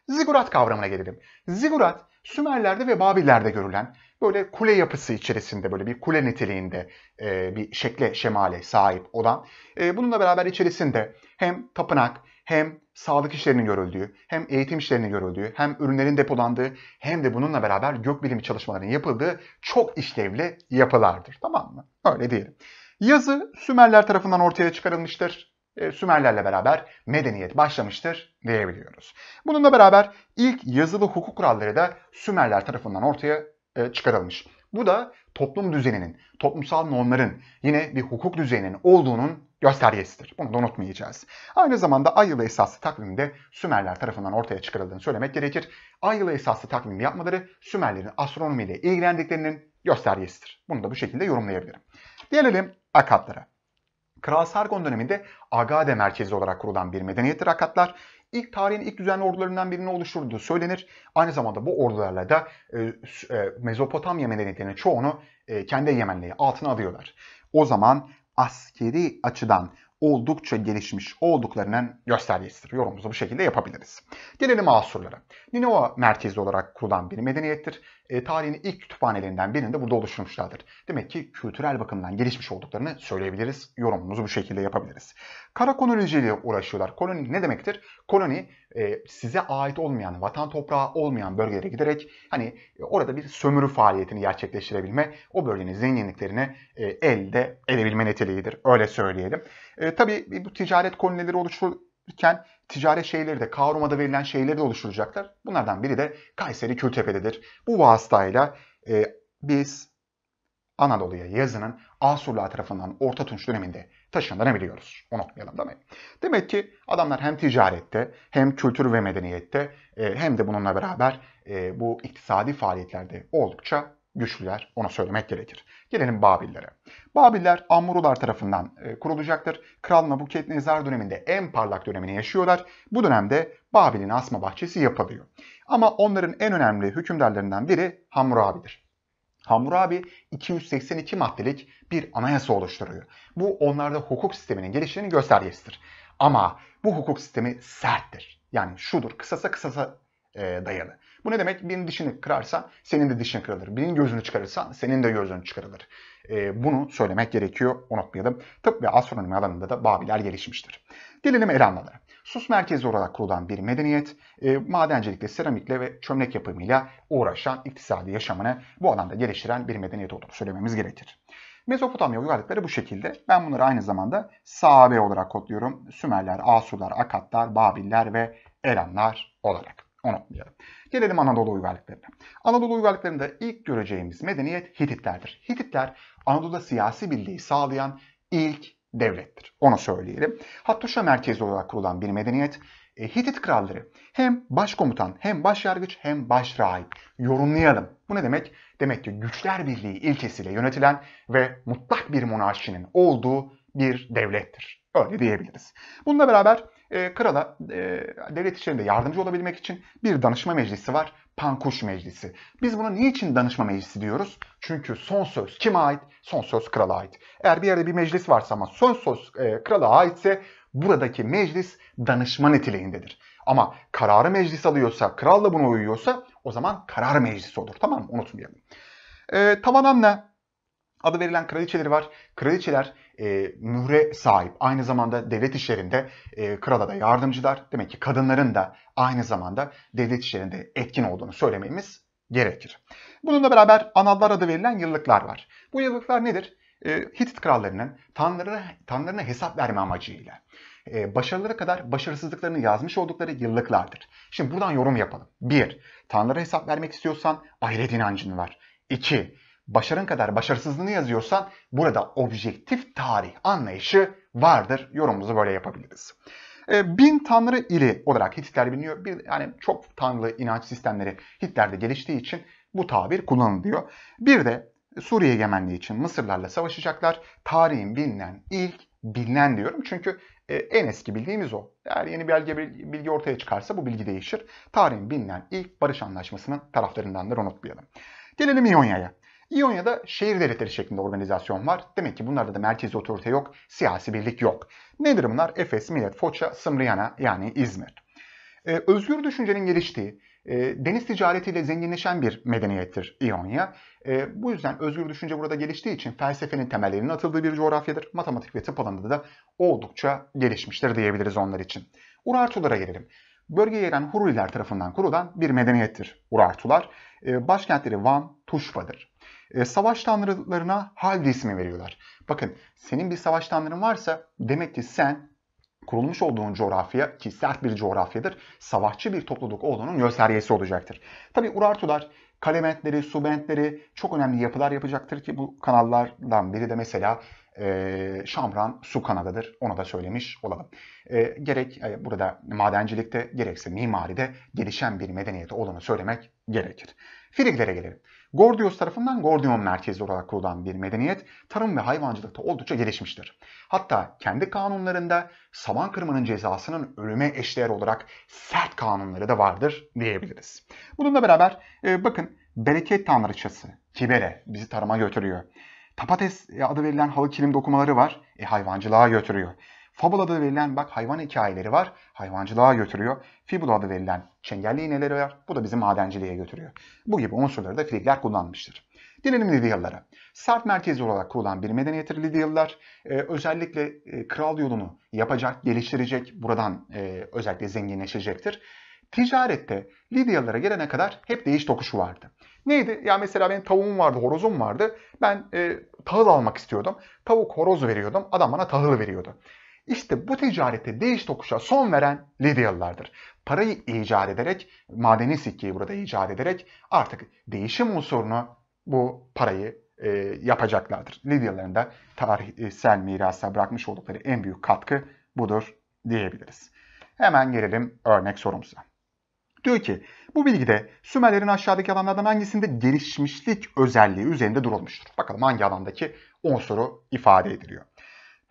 Speaker 1: Zigurat kavramına gelelim. Zigurat Sümerlerde ve Babillerde görülen böyle kule yapısı içerisinde böyle bir kule niteliğinde e, bir şekle şemale sahip olan. E, bununla beraber içerisinde hem tapınak hem sağlık işlerinin görüldüğü, hem eğitim işlerinin görüldüğü, hem ürünlerin depolandığı, hem de bununla beraber gökbilimi çalışmalarının yapıldığı çok işlevli yapılardır. Tamam mı? Öyle diyelim. Yazı Sümerler tarafından ortaya çıkarılmıştır. E, Sümerlerle beraber medeniyet başlamıştır diyebiliyoruz. Bununla beraber ilk yazılı hukuk kuralları da Sümerler tarafından ortaya e, çıkarılmış. Bu da toplum düzeninin, toplumsal normların, yine bir hukuk düzeninin olduğunun göstergesidir. Bunu da unutmayacağız. Aynı zamanda ay yılı esaslı takvimde Sümerler tarafından ortaya çıkarıldığını söylemek gerekir. Ay yılı esaslı takvim yapmaları Sümerlerin astronomiyle ilgilendiklerinin göstergesidir. Bunu da bu şekilde yorumlayabilirim. Gelelim Akatlara. Kral Sargon döneminde Agade merkezi olarak kurulan bir medeniyettir Akatlar ilk tarihin ilk düzenli ordularından birini oluşturduğu söylenir. Aynı zamanda bu ordularla da e, e, Mezopotamya medeniyetlerinin çoğunu e, kendi egemenliği altına alıyorlar. O zaman askeri açıdan oldukça gelişmiş olduklarının göstergesidir. Yorumumuzu bu şekilde yapabiliriz. Gelelim Asurlara. Ninova merkezi olarak kurulan bir medeniyettir e, tarihin ilk kütüphanelerinden birinde burada oluşturmuşlardır. Demek ki kültürel bakımdan gelişmiş olduklarını söyleyebiliriz. Yorumumuzu bu şekilde yapabiliriz. Kara koloniciliğe uğraşıyorlar. Koloni ne demektir? Koloni e, size ait olmayan, vatan toprağı olmayan bölgelere giderek hani e, orada bir sömürü faaliyetini gerçekleştirebilme, o bölgenin zenginliklerini e, elde edebilme niteliğidir. Öyle söyleyelim. E, tabii bu ticaret kolonileri oluştur iken ticaret şeyleri de kavrumada verilen şeyleri de oluşturacaklar. Bunlardan biri de Kayseri Kültepe'dedir. Bu vasıtayla e, biz Anadolu'ya yazının Asurlar tarafından Orta Tunç döneminde taşındığını biliyoruz. Onu unutmayalım değil mi? Demek ki adamlar hem ticarette hem kültür ve medeniyette e, hem de bununla beraber e, bu iktisadi faaliyetlerde oldukça güçlüler ona söylemek gerekir. Gelelim Babillere. Babiller Ammurular tarafından e, kurulacaktır. Kral Nabukadnezar döneminde en parlak dönemini yaşıyorlar. Bu dönemde Babil'in asma bahçesi yapılıyor. Ama onların en önemli hükümdarlarından biri Hammurabi'dir. Hammurabi 282 maddelik bir anayasa oluşturuyor. Bu onlarda hukuk sisteminin gelişini göstergesidir. Ama bu hukuk sistemi serttir. Yani şudur, kısasa kısasa e, dayalı. Bu ne demek? Birinin dişini kırarsa senin de dişin kırılır. Birinin gözünü çıkarırsa senin de gözün çıkarılır. E, bunu söylemek gerekiyor. Unutmayalım. Tıp ve astronomi alanında da Babiler gelişmiştir. Gelelim Elanlara. Sus merkezi olarak kurulan bir medeniyet, e, madencilikle, seramikle ve çömlek yapımıyla uğraşan iktisadi yaşamını bu alanda geliştiren bir medeniyet olduğunu söylememiz gerekir. Mezopotamya uygarlıkları bu şekilde. Ben bunları aynı zamanda Sabe olarak kodluyorum. Sümerler, Asurlar, Akatlar, Babiller ve Elamlar olarak unutmayalım. Gelelim Anadolu uygarlıklarına. Anadolu uygarlıklarında ilk göreceğimiz medeniyet Hititlerdir. Hititler Anadolu'da siyasi birliği sağlayan ilk devlettir. Onu söyleyelim. Hattuşa merkezi olarak kurulan bir medeniyet e, Hitit kralları hem başkomutan hem başyargıç hem başrahip yorumlayalım. Bu ne demek? Demek ki güçler birliği ilkesiyle yönetilen ve mutlak bir monarşinin olduğu bir devlettir. Öyle diyebiliriz. Bununla beraber e, krala e, devlet içerisinde yardımcı olabilmek için bir danışma meclisi var. Pankuş Meclisi. Biz bunu niçin danışma meclisi diyoruz? Çünkü son söz kime ait? Son söz krala ait. Eğer bir yerde bir meclis varsa ama son söz e, krala aitse buradaki meclis danışma niteliğindedir. Ama kararı meclis alıyorsa, kral da buna uyuyorsa o zaman karar meclisi olur. Tamam mı? Unutmayalım. E, tamamen ne? Adı verilen kraliçeleri var. Kraliçeler e, mühre sahip. Aynı zamanda devlet işlerinde e, krala da yardımcılar. Demek ki kadınların da aynı zamanda devlet işlerinde etkin olduğunu söylememiz gerekir. Bununla beraber anallar adı verilen yıllıklar var. Bu yıllıklar nedir? E, Hitit krallarının tanrılarına, tanrılarına hesap verme amacıyla e, başarılara kadar başarısızlıklarını yazmış oldukları yıllıklardır. Şimdi buradan yorum yapalım. 1. Tanrılara hesap vermek istiyorsan ahiret inancın var. 2 başarın kadar başarısızlığını yazıyorsan burada objektif tarih anlayışı vardır. Yorumumuzu böyle yapabiliriz. E, bin tanrı ili olarak Hititler biliniyor. Bir, yani çok tanrılı inanç sistemleri Hitler'de geliştiği için bu tabir kullanılıyor. Bir de Suriye egemenliği için Mısırlarla savaşacaklar. Tarihin bilinen ilk bilinen diyorum. Çünkü e, en eski bildiğimiz o. Eğer yeni bir belge bilgi ortaya çıkarsa bu bilgi değişir. Tarihin bilinen ilk barış anlaşmasının taraflarındandır unutmayalım. Gelelim İonya'ya. İonya'da şehir devletleri şeklinde organizasyon var. Demek ki bunlarda da merkezi otorite yok, siyasi birlik yok. Nedir bunlar? Efes, Millet, Foça, Sımrıyana yani İzmir. Ee, özgür düşüncenin geliştiği, e, deniz ticaretiyle zenginleşen bir medeniyettir İonya. E, bu yüzden özgür düşünce burada geliştiği için felsefenin temellerinin atıldığı bir coğrafyadır. Matematik ve tıp alanında da oldukça gelişmiştir diyebiliriz onlar için. Urartulara gelelim. Bölgeye gelen Hurriler tarafından kurulan bir medeniyettir Urartular. E, başkentleri Van, Tuşba'dır e, savaş tanrılarına Haldi ismi veriyorlar. Bakın senin bir savaş tanrın varsa demek ki sen kurulmuş olduğun coğrafya ki sert bir coğrafyadır, savaşçı bir topluluk olduğunun göstergesi olacaktır. Tabi Urartular kalementleri, subentleri çok önemli yapılar yapacaktır ki bu kanallardan biri de mesela e, Şamran su kanalıdır. Ona da söylemiş olalım. E, gerek e, burada madencilikte gerekse mimaride gelişen bir medeniyet olduğunu söylemek gerekir. Friglere gelelim. Gordios tarafından Gordion merkezli olarak kurulan bir medeniyet tarım ve hayvancılıkta oldukça gelişmiştir. Hatta kendi kanunlarında saman kırmanın cezasının ölüme eşdeğer olarak sert kanunları da vardır diyebiliriz. Bununla beraber e, bakın bereket tanrıçası Kibere bizi tarıma götürüyor. Tapates e, adı verilen halı kilim dokumaları var. E, hayvancılığa götürüyor. Fabul adı verilen bak hayvan hikayeleri var. Hayvancılığa götürüyor. Fibula adı verilen çengelli iğneleri var. Bu da bizi madenciliğe götürüyor. Bu gibi unsurları da Frigler kullanmıştır. Dinelim Lidyalılara. Sert merkezi olarak kurulan bir medeniyettir Lidyalılar. Ee, özellikle e, kral yolunu yapacak, geliştirecek, buradan e, özellikle zenginleşecektir. Ticarette Lidyalılara gelene kadar hep değiş tokuşu vardı. Neydi? Ya mesela benim tavuğum vardı, horozum vardı. Ben e, tahıl almak istiyordum. Tavuk horoz veriyordum. Adam bana tahılı veriyordu. İşte bu ticarete değiş tokuşa son veren Lidyalılardır. Parayı icat ederek, madeni sikkeyi burada icat ederek artık değişim unsurunu bu parayı e, yapacaklardır. Lidyalıların da tarihsel mirasa bırakmış oldukları en büyük katkı budur diyebiliriz. Hemen gelelim örnek sorumuza. Diyor ki bu bilgide Sümerlerin aşağıdaki alanlardan hangisinde gelişmişlik özelliği üzerinde durulmuştur? Bakalım hangi alandaki 10 soru ifade ediliyor.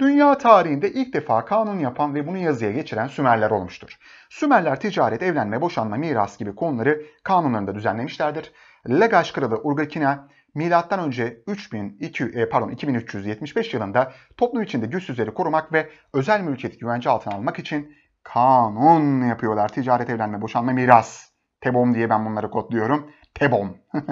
Speaker 1: Dünya tarihinde ilk defa kanun yapan ve bunu yazıya geçiren Sümerler olmuştur. Sümerler ticaret, evlenme, boşanma, miras gibi konuları kanunlarında düzenlemişlerdir. Legaş kralı Urgakina milattan önce 3200 e, pardon 2375 yılında toplum içinde güçsüzleri korumak ve özel mülkiyeti güvence altına almak için kanun yapıyorlar. Ticaret, evlenme, boşanma, miras. Tebom diye ben bunları kodluyorum. Tebom. (laughs)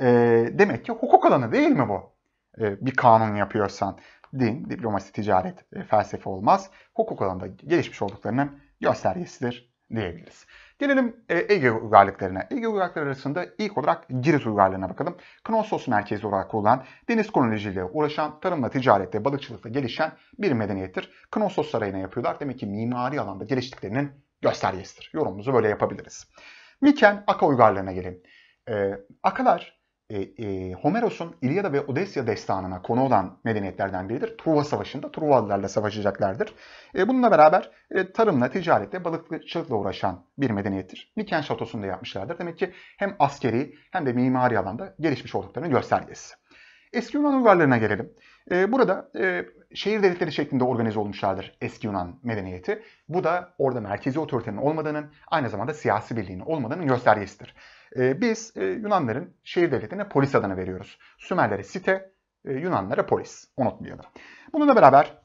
Speaker 1: E, demek ki hukuk alanı değil mi bu? E, bir kanun yapıyorsan din, diplomasi, ticaret, e, felsefe olmaz. Hukuk alanında gelişmiş olduklarının göstergesidir diyebiliriz. Gelelim e, Ege uygarlıklarına. Ege uygarlıkları arasında ilk olarak Girit uygarlığına bakalım. Knossos merkezi olarak kurulan, deniz kronolojiyle uğraşan, tarımla, ticaretle, balıkçılıkla gelişen bir medeniyettir. Knossos sarayına yapıyorlar. Demek ki mimari alanda geliştiklerinin göstergesidir. Yorumumuzu böyle yapabiliriz. Miken, Aka uygarlığına gelin. Ee, Akalar e, e, Homeros'un İlyada ve Odesya destanına konu olan medeniyetlerden biridir. Truva Savaşı'nda Truvalılarla savaşacaklardır. E, bununla beraber e, tarımla, ticaretle, balıkçılıkla uğraşan bir medeniyettir. Miken Şatosu'nda yapmışlardır. Demek ki hem askeri hem de mimari alanda gelişmiş olduklarının göstergesi. Eski Yunan uygarlarına gelelim. E, burada e, şehir devletleri şeklinde organize olmuşlardır eski Yunan medeniyeti. Bu da orada merkezi otoritenin olmadığının, aynı zamanda siyasi birliğinin olmadığının göstergesidir. E, biz e, Yunanların şehir devletine polis adını veriyoruz. Sümerlere site, e, Yunanlara polis. Unutmayalım. Bununla beraber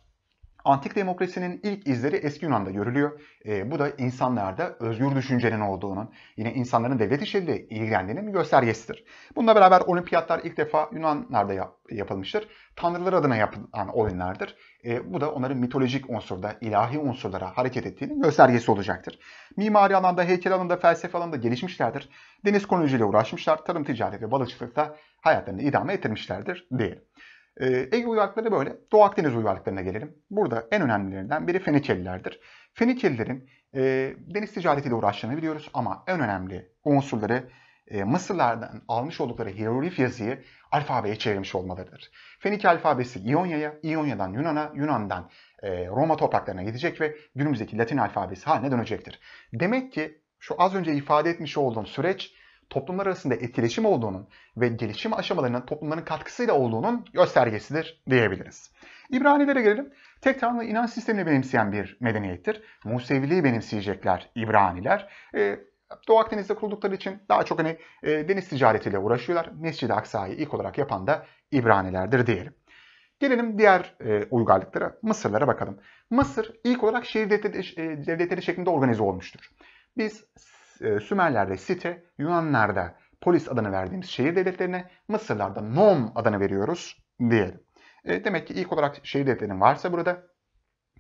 Speaker 1: Antik demokrasinin ilk izleri eski Yunan'da görülüyor. E, bu da insanlarda özgür düşüncenin olduğunun, yine insanların devlet işleriyle ilgilendiğinin göstergesidir. Bununla beraber olimpiyatlar ilk defa Yunanlarda yap, yapılmıştır. Tanrılar adına yapılan oyunlardır. E, bu da onların mitolojik unsurda, ilahi unsurlara hareket ettiğinin göstergesi olacaktır. Mimari alanda, heykel alanında felsefe alanında gelişmişlerdir. Deniz konuyucuyla uğraşmışlar, tarım, ticareti, ve balıkçılıkta hayatlarını idame ettirmişlerdir diyelim. Ee, Ege uygarlıkları böyle. Doğu Akdeniz uygarlıklarına gelelim. Burada en önemlilerinden biri Fenikelilerdir. Fenikelilerin e, deniz ticaretiyle uğraştığını biliyoruz ama en önemli unsurları e, Mısırlardan almış oldukları hieroglif yazıyı alfabeye çevirmiş olmalarıdır. Fenike alfabesi İonya'ya, İonya'dan Yunan'a, Yunan'dan e, Roma topraklarına gidecek ve günümüzdeki Latin alfabesi haline dönecektir. Demek ki şu az önce ifade etmiş olduğum süreç toplumlar arasında etkileşim olduğunun ve gelişim aşamalarının toplumların katkısıyla olduğunun göstergesidir diyebiliriz. İbranilere gelelim. Tek tanrı inanç sistemini benimseyen bir medeniyettir. Museviliği benimseyecekler İbraniler. E, Doğu Akdeniz'de kuruldukları için daha çok hani e, deniz ticaretiyle uğraşıyorlar. Mescid-i Aksa'yı ilk olarak yapan da İbranilerdir diyelim. Gelelim diğer e, uygarlıklara, Mısırlara bakalım. Mısır ilk olarak şehir devletleri, e, devletleri şeklinde organize olmuştur. Biz ee, Sümerler'de site, Yunanlar'da polis adını verdiğimiz şehir devletlerine, Mısırlar'da nom adını veriyoruz diyelim. Ee, demek ki ilk olarak şehir devletlerin varsa burada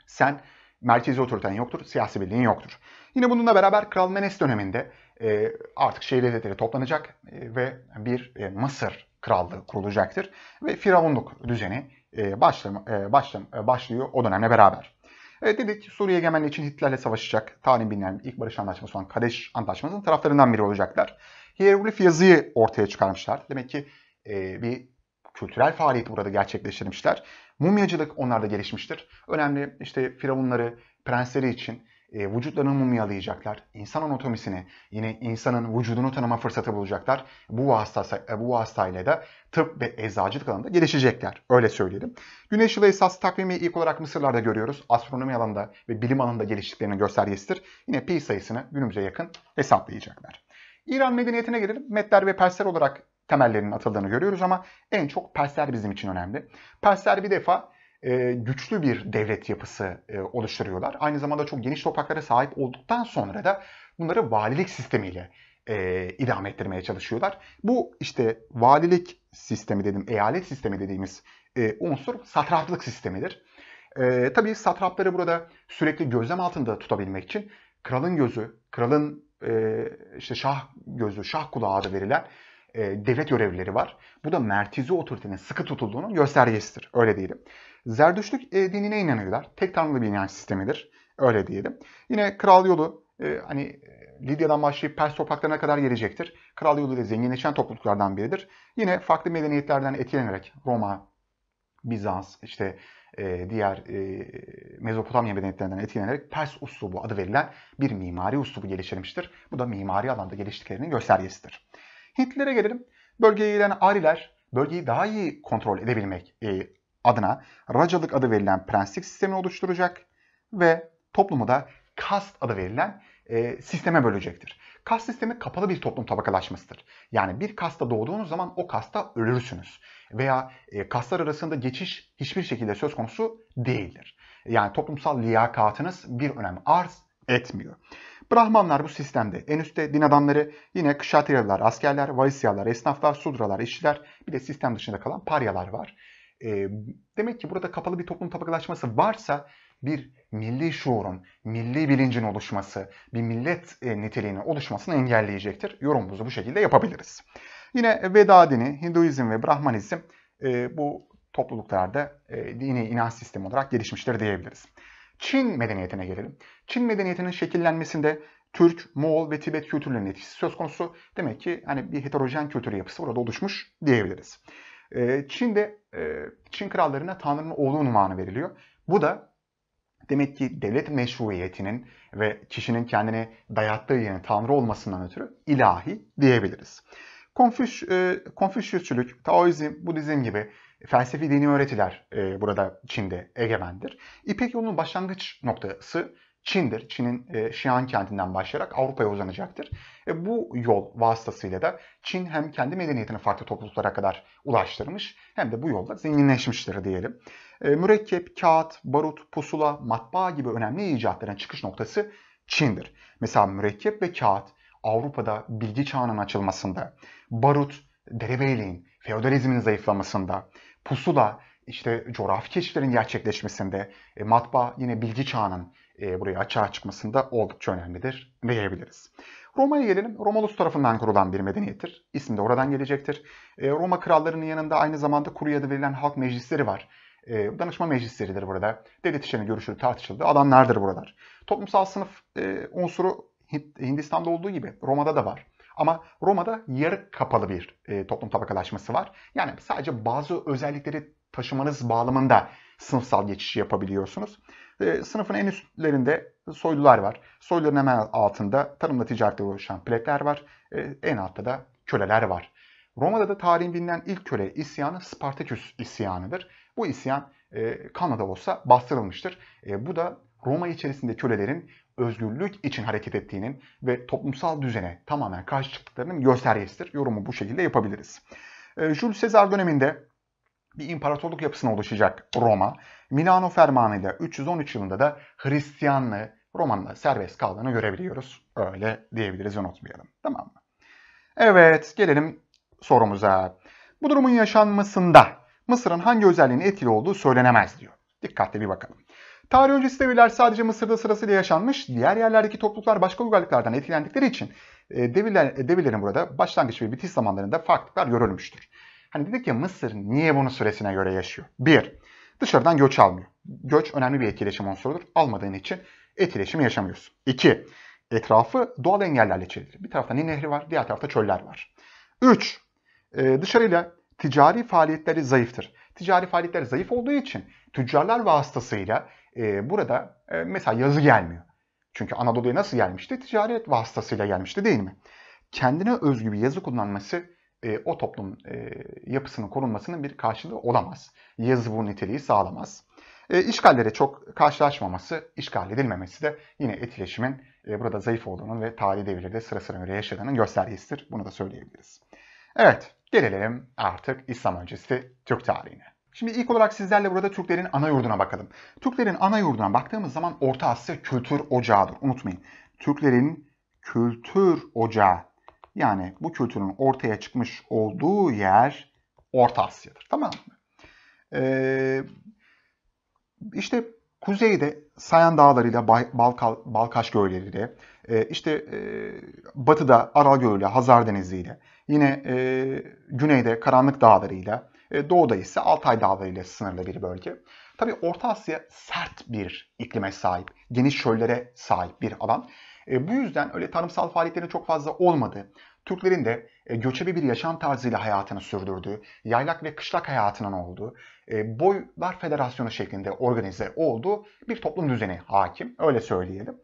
Speaker 1: sen merkezi otoriten yoktur, siyasi birliğin yoktur. Yine bununla beraber Kral Menes döneminde e, artık şehir devletleri toplanacak e, ve bir e, Mısır krallığı kurulacaktır. Ve Firavunluk düzeni başlıyor o dönemle beraber. E, dedik Suriye egemenliği için Hitler'le savaşacak Talim Binler'in ilk barış anlaşması olan Kadeş Antlaşması'nın taraflarından biri olacaklar. Hieroglif yazıyı ortaya çıkarmışlar. Demek ki e, bir kültürel faaliyet burada gerçekleştirmişler. Mumyacılık onlarda gelişmiştir. Önemli işte firavunları, prensleri için e, vücutlarını mumyalayacaklar. İnsan anatomisini, yine insanın vücudunu tanıma fırsatı bulacaklar. Bu vasıta e, bu vasıtayla da tıp ve eczacılık alanında gelişecekler. Öyle söyleyelim. Güneş yılı esas takvimi ilk olarak Mısırlarda görüyoruz. Astronomi alanında ve bilim alanında geliştiklerinin göstergesidir. Yine pi sayısını günümüze yakın hesaplayacaklar. İran medeniyetine gelelim. Medler ve Persler olarak temellerinin atıldığını görüyoruz ama en çok Persler bizim için önemli. Persler bir defa e, güçlü bir devlet yapısı e, oluşturuyorlar. Aynı zamanda çok geniş topraklara sahip olduktan sonra da bunları valilik sistemiyle e, idame ettirmeye çalışıyorlar. Bu işte valilik sistemi dedim, eyalet sistemi dediğimiz e, unsur satraplık sistemidir. E, tabii satrapları burada sürekli gözlem altında tutabilmek için kralın gözü, kralın e, işte şah gözü, şah kulağı adı verilen e, devlet görevlileri var. Bu da merkezi otoritenin sıkı tutulduğunun göstergesidir. Öyle diyelim. Zerdüştlük e, dinine inanıyorlar. Tek tanrılı bir inanç sistemidir. Öyle diyelim. Yine kral yolu e, hani e, Lidya'dan başlayıp Pers topraklarına kadar gelecektir. Kral yolu ile zenginleşen topluluklardan biridir. Yine farklı medeniyetlerden etkilenerek Roma, Bizans, işte e, diğer e, Mezopotamya medeniyetlerinden etkilenerek Pers uslubu adı verilen bir mimari uslubu geliştirmiştir. Bu da mimari alanda geliştiklerinin göstergesidir. Hintlilere gelelim. Bölgeye gelen Ariler bölgeyi daha iyi kontrol edebilmek e, adına racalık adı verilen prenslik sistemi oluşturacak ve toplumu da kast adı verilen e, sisteme bölecektir. Kast sistemi kapalı bir toplum tabakalaşmasıdır. Yani bir kasta doğduğunuz zaman o kasta ölürsünüz. Veya e, kaslar arasında geçiş hiçbir şekilde söz konusu değildir. Yani toplumsal liyakatınız bir önem arz etmiyor. Brahmanlar bu sistemde en üstte din adamları yine kışatriyalar, askerler, vaisyalar, esnaflar, sudralar, işçiler bir de sistem dışında kalan paryalar var. E, demek ki burada kapalı bir toplum tabakalaşması varsa bir milli şuurun, milli bilincin oluşması, bir millet e, niteliğinin oluşmasını engelleyecektir. Yorumumuzu bu şekilde yapabiliriz. Yine Veda dini, Hinduizm ve Brahmanizm e, bu topluluklarda e, dini inanç sistemi olarak gelişmiştir diyebiliriz. Çin medeniyetine gelelim. Çin medeniyetinin şekillenmesinde Türk, Moğol ve Tibet kültürlerinin etkisi söz konusu. Demek ki hani bir heterojen kültür yapısı burada oluşmuş diyebiliriz. Ee, Çin'de e, Çin krallarına Tanrı'nın oğlu unvanı veriliyor. Bu da demek ki devlet meşruiyetinin ve kişinin kendine dayattığı yerin Tanrı olmasından ötürü ilahi diyebiliriz. E, Konfüçyüsçülük, Taoizm, Budizm gibi felsefi dini öğretiler e, burada Çin'de egemendir. İpek yolunun başlangıç noktası Çin'dir. Çin'in e, Şian kentinden başlayarak Avrupa'ya uzanacaktır. E, bu yol vasıtasıyla da Çin hem kendi medeniyetini farklı topluluklara kadar ulaştırmış hem de bu yolda zenginleşmiştir diyelim. E, mürekkep, kağıt, barut, pusula, matbaa gibi önemli icatların çıkış noktası Çin'dir. Mesela mürekkep ve kağıt Avrupa'da bilgi çağının açılmasında, barut, derebeyliğin, feodalizmin zayıflamasında, pusula, işte coğrafi keşiflerin gerçekleşmesinde, e, matbaa yine bilgi çağının e, buraya açığa çıkmasında oldukça önemlidir diyebiliriz. Roma'ya gelelim. Romulus tarafından kurulan bir medeniyettir. İsim de oradan gelecektir. E, Roma krallarının yanında aynı zamanda kuru adı verilen halk meclisleri var. E, danışma meclisleridir burada. Devlet işlerinin görüşülü tartışıldığı alanlardır buralar. Toplumsal sınıf e, unsuru Hindistan'da olduğu gibi Roma'da da var. Ama Roma'da yarı kapalı bir e, toplum tabakalaşması var. Yani sadece bazı özellikleri taşımanız bağlamında sınıfsal geçişi yapabiliyorsunuz. E, sınıfın en üstlerinde soylular var. Soyluların hemen altında tarımla ticaretle uğraşan pletler var. E, en altta da köleler var. Roma'da da tarihin bilinen ilk köle isyanı Spartaküs isyanıdır. Bu isyan e, Kanada olsa bastırılmıştır. bu da Roma içerisinde kölelerin özgürlük için hareket ettiğinin ve toplumsal düzene tamamen karşı çıktıklarının göstergesidir. Yorumu bu şekilde yapabiliriz. E, Jules Caesar döneminde bir imparatorluk yapısına oluşacak Roma. Milano Fermanı ile 313 yılında da Hristiyanlığı Roma'nın serbest kaldığını görebiliyoruz. Öyle diyebiliriz unutmayalım. Tamam mı? Evet gelelim sorumuza. Bu durumun yaşanmasında Mısır'ın hangi özelliğinin etkili olduğu söylenemez diyor. Dikkatli bir bakalım. Tarih öncesi devirler sadece Mısır'da sırasıyla yaşanmış, diğer yerlerdeki topluluklar başka uygarlıklardan etkilendikleri için e, devirler, e, devirlerin burada başlangıç ve bitiş zamanlarında farklılıklar görülmüştür. Hani dedik ya Mısır niye bunun süresine göre yaşıyor? Bir, dışarıdan göç almıyor. Göç önemli bir etkileşim unsurudur. Almadığın için etkileşimi yaşamıyorsun. İki, etrafı doğal engellerle çevrilir. Bir tarafta Nil Nehri var, diğer tarafta çöller var. Üç, e, dışarıyla ticari faaliyetleri zayıftır. Ticari faaliyetler zayıf olduğu için tüccarlar vasıtasıyla e, burada e, mesela yazı gelmiyor. Çünkü Anadolu'ya nasıl gelmişti? Ticaret vasıtasıyla gelmişti değil mi? Kendine özgü bir yazı kullanması e, o toplum e, yapısının korunmasının bir karşılığı olamaz. Yazı bu niteliği sağlamaz. E, işgallere çok karşılaşmaması, işgal edilmemesi de yine etkileşimin e, burada zayıf olduğunun ve tarihi devirde sıra sıra öyle yaşadığının göstergesidir. Bunu da söyleyebiliriz. Evet, gelelim artık İslam öncesi Türk tarihine. Şimdi ilk olarak sizlerle burada Türklerin ana yurduna bakalım. Türklerin ana yurduna baktığımız zaman Orta Asya kültür ocağıdır. Unutmayın. Türklerin kültür ocağı yani bu kültürün ortaya çıkmış olduğu yer Orta Asya'dır. Tamam mı? Ee, işte kuzeyde Sayan Dağları ile Balkal, Balkaş Gölleri ile, e, işte e, batıda Aral Gölü ile, Hazar Denizi ile, yine e, güneyde Karanlık Dağları ile, doğuda ise Altay Dağları ile sınırlı bir bölge. Tabi Orta Asya sert bir iklime sahip, geniş çöllere sahip bir alan. E, bu yüzden öyle tarımsal faaliyetlerin çok fazla olmadığı, Türklerin de e, göçebe bir yaşam tarzıyla hayatını sürdürdüğü, yaylak ve kışlak hayatının olduğu, e, boylar federasyonu şeklinde organize olduğu bir toplum düzeni hakim. Öyle söyleyelim.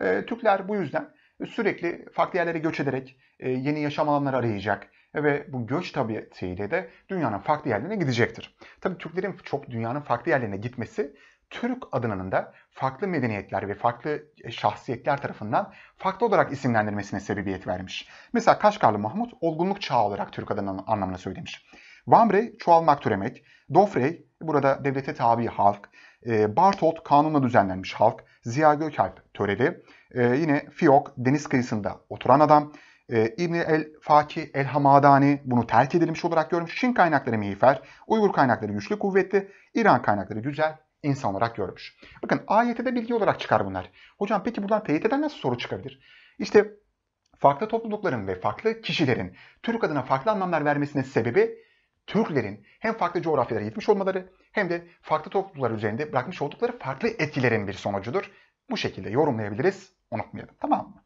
Speaker 1: E, Türkler bu yüzden sürekli farklı yerlere göç ederek e, yeni yaşam alanları arayacak ve bu göç tabiatıyla de dünyanın farklı yerlerine gidecektir. Tabii Türklerin çok dünyanın farklı yerlerine gitmesi Türk adının da farklı medeniyetler ve farklı e, şahsiyetler tarafından farklı olarak isimlendirmesine sebebiyet vermiş. Mesela Kaşgarlı Mahmut olgunluk çağı olarak Türk adının anlamına söylemiş. Vamre çoğalmak türemek, Dofrey burada devlete tabi halk, e, Bartolt kanunla düzenlenmiş halk, Ziya Gökalp töreli, e, yine Fiyok deniz kıyısında oturan adam, İbn el Faki, el Hamadani bunu terk edilmiş olarak görmüş. Çin kaynakları miğfer, Uygur kaynakları güçlü kuvvetli, İran kaynakları güzel, insan olarak görmüş. Bakın ayette de bilgi olarak çıkar bunlar. Hocam peki buradan TYT'den nasıl soru çıkabilir? İşte farklı toplulukların ve farklı kişilerin Türk adına farklı anlamlar vermesinin sebebi Türklerin hem farklı coğrafyalara gitmiş olmaları hem de farklı topluluklar üzerinde bırakmış oldukları farklı etkilerin bir sonucudur. Bu şekilde yorumlayabiliriz, unutmayalım tamam mı?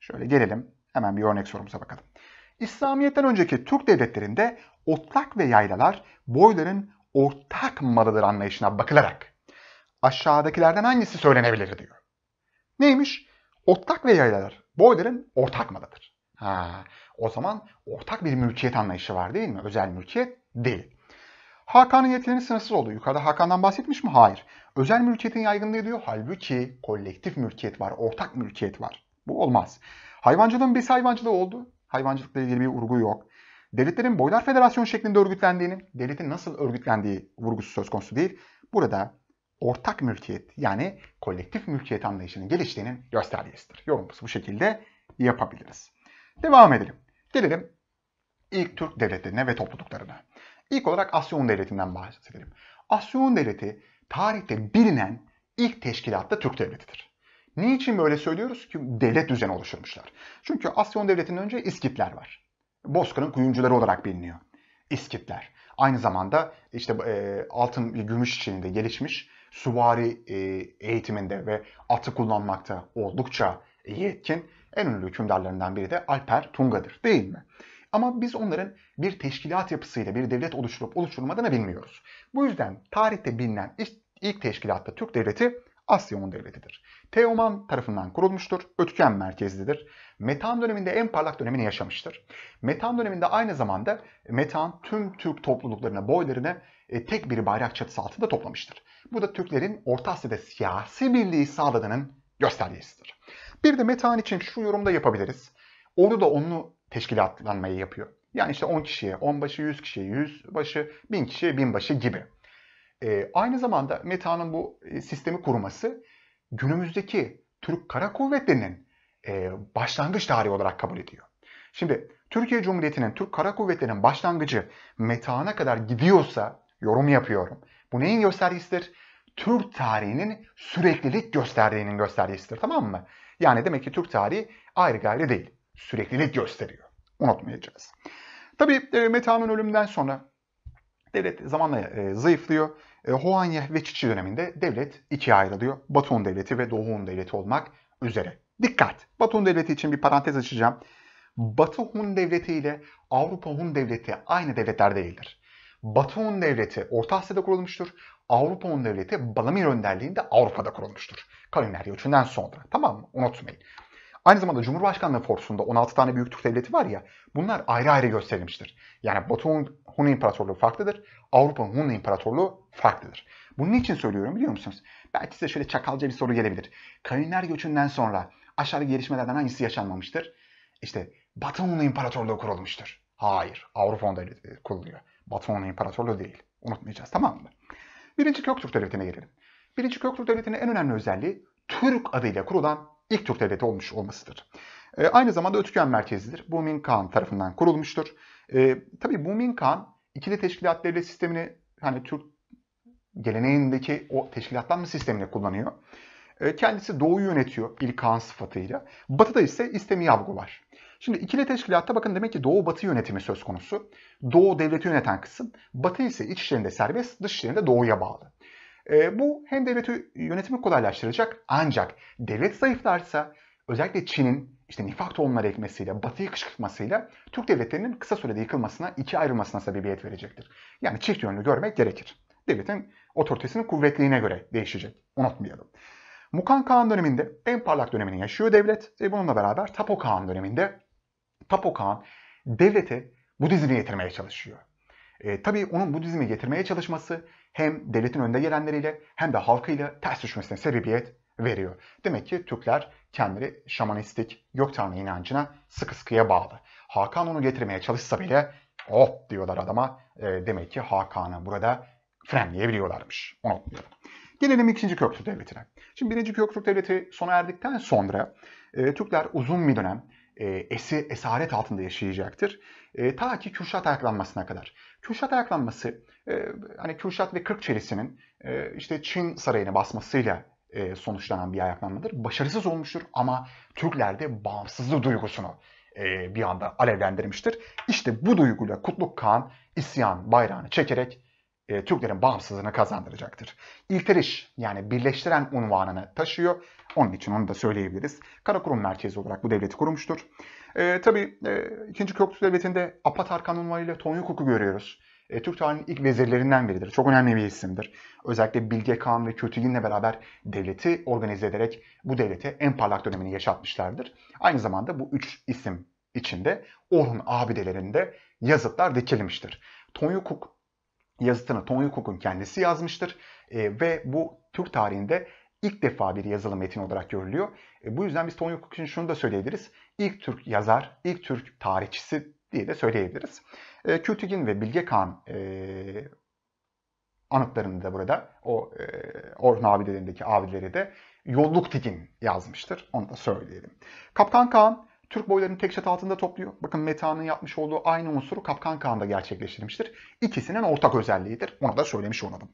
Speaker 1: Şöyle gelelim hemen bir örnek sorumuza bakalım. İslamiyet'ten önceki Türk devletlerinde otlak ve yaylalar boyların ortak malıdır anlayışına bakılarak aşağıdakilerden hangisi söylenebilir diyor. Neymiş? Ortak ve yaylalar Boylerin ortak malıdır. Ha, o zaman ortak bir mülkiyet anlayışı var değil mi? Özel mülkiyet değil. Hakan'ın yetilerinin sınırsız olduğu. Yukarıda Hakan'dan bahsetmiş mi? Hayır. Özel mülkiyetin yaygınlığı diyor. Halbuki kolektif mülkiyet var, ortak mülkiyet var. Bu olmaz. Hayvancılığın bir hayvancılığı oldu. Hayvancılıkla ilgili bir urgu yok devletlerin boylar federasyon şeklinde örgütlendiğini, devletin nasıl örgütlendiği vurgusu söz konusu değil. Burada ortak mülkiyet yani kolektif mülkiyet anlayışının geliştiğinin göstergesidir. Yorumumuzu bu şekilde yapabiliriz. Devam edelim. Gelelim ilk Türk devletlerine ve topluluklarına. İlk olarak Asyun Devleti'nden bahsedelim. Asyun Devleti tarihte bilinen ilk teşkilatlı Türk devletidir. Niçin böyle söylüyoruz ki devlet düzeni oluşturmuşlar? Çünkü Asyon Devleti'nin önce İskitler var. Bozkır'ın kuyumcuları olarak biliniyor. İskitler. Aynı zamanda işte e, altın ve gümüş içinde gelişmiş süvari e, eğitiminde ve atı kullanmakta oldukça yetkin en ünlü hükümdarlarından biri de Alper Tunga'dır değil mi? Ama biz onların bir teşkilat yapısıyla bir devlet oluşturup oluşturulmadığını bilmiyoruz. Bu yüzden tarihte bilinen ilk, ilk teşkilatta Türk Devleti Asya'nın devletidir. Teoman tarafından kurulmuştur, Ötüken merkezlidir. Metan döneminde en parlak dönemini yaşamıştır. Metan döneminde aynı zamanda Metan tüm Türk topluluklarına, boylarına e, tek bir bayrak çatısı altında toplamıştır. Bu da Türklerin Orta Asya'da siyasi birliği sağladığının göstergesidir. Bir de Metan için şu yorumda yapabiliriz. Ordu da onu teşkilatlanmayı yapıyor. Yani işte 10 kişiye 10 başı, 100 kişiye 100 başı, 1000 kişiye 1000 başı gibi. E, aynı zamanda Metan'ın bu e, sistemi kurması günümüzdeki Türk Kara Kuvvetleri'nin e, başlangıç tarihi olarak kabul ediyor. Şimdi Türkiye Cumhuriyeti'nin Türk Kara Kuvvetleri'nin başlangıcı metana kadar gidiyorsa yorum yapıyorum. Bu neyin göstergesidir? Türk tarihinin süreklilik gösterdiğinin göstergesidir tamam mı? Yani demek ki Türk tarihi ayrı gayrı değil. Süreklilik gösteriyor. Unutmayacağız. Tabii e, Metehan'ın ölümünden sonra devlet zamanla e, zayıflıyor. E, Hoanye ve Çiçi döneminde devlet ikiye ayrılıyor. Batuhan Devleti ve Doğu'nun Devleti olmak üzere. Dikkat! Batı Hun Devleti için bir parantez açacağım. Batı Hun Devleti ile Avrupa Hun Devleti aynı devletler değildir. Batı Hun Devleti Orta Asya'da kurulmuştur. Avrupa Hun Devleti Balamir önderliğinde Avrupa'da kurulmuştur. Kavimler göçünden sonra. Tamam mı? Unutmayın. Aynı zamanda Cumhurbaşkanlığı forsunda 16 tane büyük Türk devleti var ya bunlar ayrı ayrı gösterilmiştir. Yani Batı Hun, Hun İmparatorluğu farklıdır. Avrupa Hun İmparatorluğu farklıdır. Bunun için söylüyorum biliyor musunuz? Belki size şöyle çakalca bir soru gelebilir. Kavimler göçünden sonra aşağıdaki gelişmelerden hangisi yaşanmamıştır? İşte Batı Hunlu İmparatorluğu kurulmuştur. Hayır. Avrupa onda e, kuruluyor. Batı İmparatorluğu değil. Unutmayacağız tamam mı? Birinci Göktürk Devleti'ne gelelim. Birinci Göktürk Devleti'nin en önemli özelliği Türk adıyla kurulan ilk Türk Devleti olmuş olmasıdır. E, aynı zamanda Ötüken merkezidir. Bumin Kağan tarafından kurulmuştur. E, tabii Bumin Kağan ikili teşkilat devlet sistemini hani Türk geleneğindeki o teşkilatlanma sistemini kullanıyor. E, kendisi doğuyu yönetiyor İlkan sıfatıyla. Batı'da ise İstemiyavgu var. Şimdi ikili teşkilatta bakın demek ki Doğu Batı yönetimi söz konusu. Doğu devleti yöneten kısım. Batı ise iç işlerinde serbest, dış işlerinde Doğu'ya bağlı. E, bu hem devleti yönetimi kolaylaştıracak ancak devlet zayıflarsa özellikle Çin'in işte nifak tohumları ekmesiyle, batıyı kışkırtmasıyla Türk devletlerinin kısa sürede yıkılmasına, iki ayrılmasına sebebiyet verecektir. Yani çift yönlü görmek gerekir. Devletin otoritesinin kuvvetliğine göre değişecek. Unutmayalım. Mukan Kağan döneminde en parlak dönemini yaşıyor devlet. E bununla beraber Tapo Kağan döneminde Tapo Kağan devlete Budizmi getirmeye çalışıyor. E, tabii onun Budizmi getirmeye çalışması hem devletin önde gelenleriyle hem de halkıyla ters düşmesine sebebiyet veriyor. Demek ki Türkler kendileri şamanistik gök tanrı inancına sıkı sıkıya bağlı. Hakan onu getirmeye çalışsa bile hop oh! diyorlar adama. E, demek ki Hakan'ı burada frenleyebiliyorlarmış. Onu Gelelim 2. Köktürk Devleti'ne. Şimdi birinci Köktürk Devleti sona erdikten sonra e, Türkler uzun bir dönem e, esi, esaret altında yaşayacaktır. E, ta ki Kürşat ayaklanmasına kadar. Kürşat ayaklanması, e, hani Kürşat ve Kırkçelisi'nin e, işte Çin sarayını basmasıyla e, sonuçlanan bir ayaklanmadır. Başarısız olmuştur ama Türklerde bağımsızlık duygusunu e, bir anda alevlendirmiştir. İşte bu duyguyla Kutluk Kağan isyan bayrağını çekerek e, Türklerin bağımsızlığını kazandıracaktır. İlteriş yani birleştiren unvanını taşıyor. Onun için onu da söyleyebiliriz. Karakurum merkezi olarak bu devleti kurmuştur. E, tabii e, 2. Köktürk Devleti'nde Apatarkan unvanıyla Tonyukuk'u görüyoruz. E, Türk tarihinin ilk vezirlerinden biridir. Çok önemli bir isimdir. Özellikle Bilge Kağan ve Kötügin'le beraber devleti organize ederek bu devlete en parlak dönemini yaşatmışlardır. Aynı zamanda bu üç isim içinde Orhun abidelerinde yazıtlar dikilmiştir. Tonyukuk yazıtını Tony Cook'un kendisi yazmıştır e, ve bu Türk tarihinde ilk defa bir yazılı metin olarak görülüyor. E, bu yüzden biz Tony Cook için şunu da söyleyebiliriz. İlk Türk yazar, ilk Türk tarihçisi diye de söyleyebiliriz. E, Kültigin ve Bilge Kağan e, anıtlarını da burada o e, Orhun abidelerindeki abileri de Yolluk Tigin yazmıştır. Onu da söyleyelim. Kaptan Kağan Türk boylarını tek çatı altında topluyor. Bakın Meta'nın yapmış olduğu aynı unsuru Kapkan Kağan'da gerçekleştirmiştir. İkisinin ortak özelliğidir. Onu da söylemiş olalım.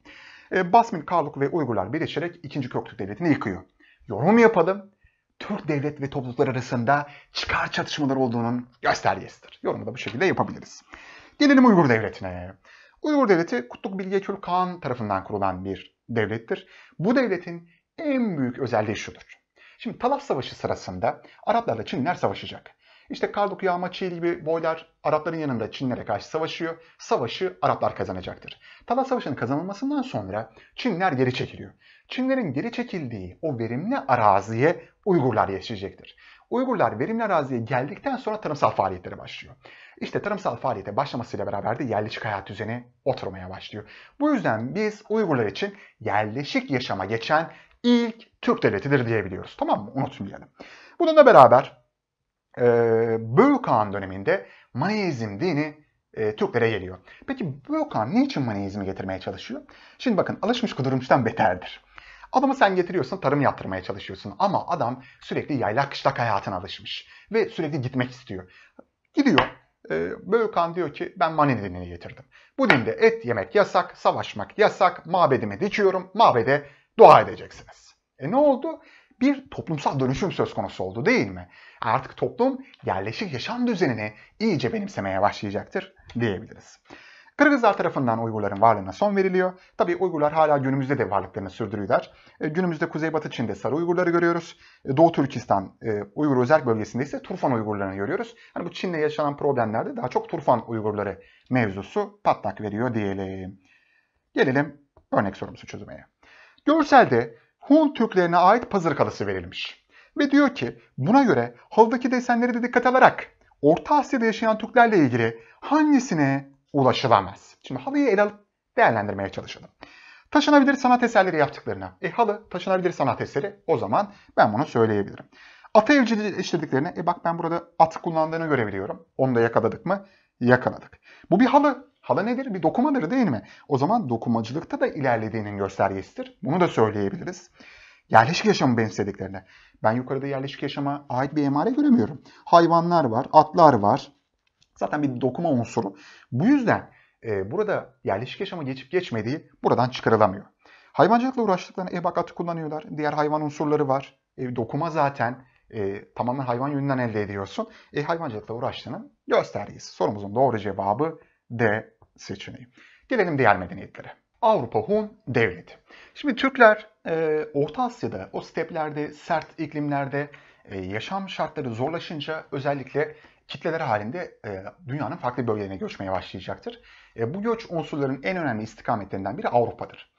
Speaker 1: E, Basmin, Karluk ve Uygurlar birleşerek 2. Köktürk Devleti'ni yıkıyor. Yorum yapalım. Türk devlet ve topluluklar arasında çıkar çatışmaları olduğunun göstergesidir. Yorumu da bu şekilde yapabiliriz. Gelelim Uygur Devleti'ne. Uygur Devleti Kutluk Bilge Kül Kağan tarafından kurulan bir devlettir. Bu devletin en büyük özelliği şudur. Şimdi Talas Savaşı sırasında Araplarla Çinliler savaşacak. İşte Karduk, Yağma, Çiğil gibi boylar Arapların yanında Çinlere karşı savaşıyor. Savaşı Araplar kazanacaktır. Talas Savaşı'nın kazanılmasından sonra Çinler geri çekiliyor. Çinlerin geri çekildiği o verimli araziye Uygurlar yetişecektir. Uygurlar verimli araziye geldikten sonra tarımsal faaliyetlere başlıyor. İşte tarımsal faaliyete başlamasıyla beraber de yerleşik hayat düzeni oturmaya başlıyor. Bu yüzden biz Uygurlar için yerleşik yaşama geçen ilk Türk devletidir diyebiliyoruz. Tamam mı? Unutmayalım. Bununla beraber e, Büyük Han döneminde Maneizm dini e, Türklere geliyor. Peki Büyük Han niçin Maneizmi getirmeye çalışıyor? Şimdi bakın alışmış kudurmuştan beterdir. Adamı sen getiriyorsun tarım yaptırmaya çalışıyorsun ama adam sürekli yaylak kışlak hayatına alışmış ve sürekli gitmek istiyor. Gidiyor e, Böğkan diyor ki ben Mani dinini getirdim. Bu dinde et yemek yasak, savaşmak yasak, mabedimi dikiyorum, mabede dua edeceksiniz. E ne oldu? Bir toplumsal dönüşüm söz konusu oldu değil mi? Artık toplum yerleşik yaşam düzenini iyice benimsemeye başlayacaktır diyebiliriz. Kırgızlar tarafından Uygurların varlığına son veriliyor. Tabii Uygurlar hala günümüzde de varlıklarını sürdürüyorlar. E, günümüzde Kuzeybatı Çin'de Sarı Uygurları görüyoruz. E, Doğu Türkistan e, Uygur Özel Bölgesi'nde ise Turfan Uygurlarını görüyoruz. Hani bu Çin'le yaşanan problemlerde daha çok Turfan Uygurları mevzusu patlak veriyor diyelim. Gelelim örnek sorumuzu çözmeye. Görselde Hun Türklerine ait pazar kalası verilmiş. Ve diyor ki buna göre halıdaki desenleri de dikkat alarak Orta Asya'da yaşayan Türklerle ilgili hangisine ulaşılamaz? Şimdi halıyı ele alıp değerlendirmeye çalışalım. Taşınabilir sanat eserleri yaptıklarına. E halı taşınabilir sanat eseri o zaman ben bunu söyleyebilirim. Atı evcilleştirdiklerine e bak ben burada at kullandığını görebiliyorum. Onu da yakaladık mı? Yakaladık. Bu bir halı. Hala nedir? Bir dokumadır değil mi? O zaman dokumacılıkta da ilerlediğinin göstergesidir. Bunu da söyleyebiliriz. Yerleşik yaşamı benimsediklerine. Ben yukarıda yerleşik yaşama ait bir emare göremiyorum. Hayvanlar var, atlar var. Zaten bir dokuma unsuru. Bu yüzden e, burada yerleşik yaşama geçip geçmediği buradan çıkarılamıyor. Hayvancılıkla uğraştıklarına ev atı kullanıyorlar. Diğer hayvan unsurları var. E, dokuma zaten e, tamamen hayvan yönünden elde ediyorsun. E, hayvancılıkla uğraştığının göstergesi. Sorumuzun doğru cevabı D seçeneği. Gelelim diğer medeniyetlere. Avrupa Hun devleti. Şimdi Türkler e, Orta Asya'da o steplerde, sert iklimlerde e, yaşam şartları zorlaşınca özellikle kitleler halinde e, dünyanın farklı bölgelerine göçmeye başlayacaktır. E, bu göç unsurların en önemli istikametlerinden biri Avrupa'dır.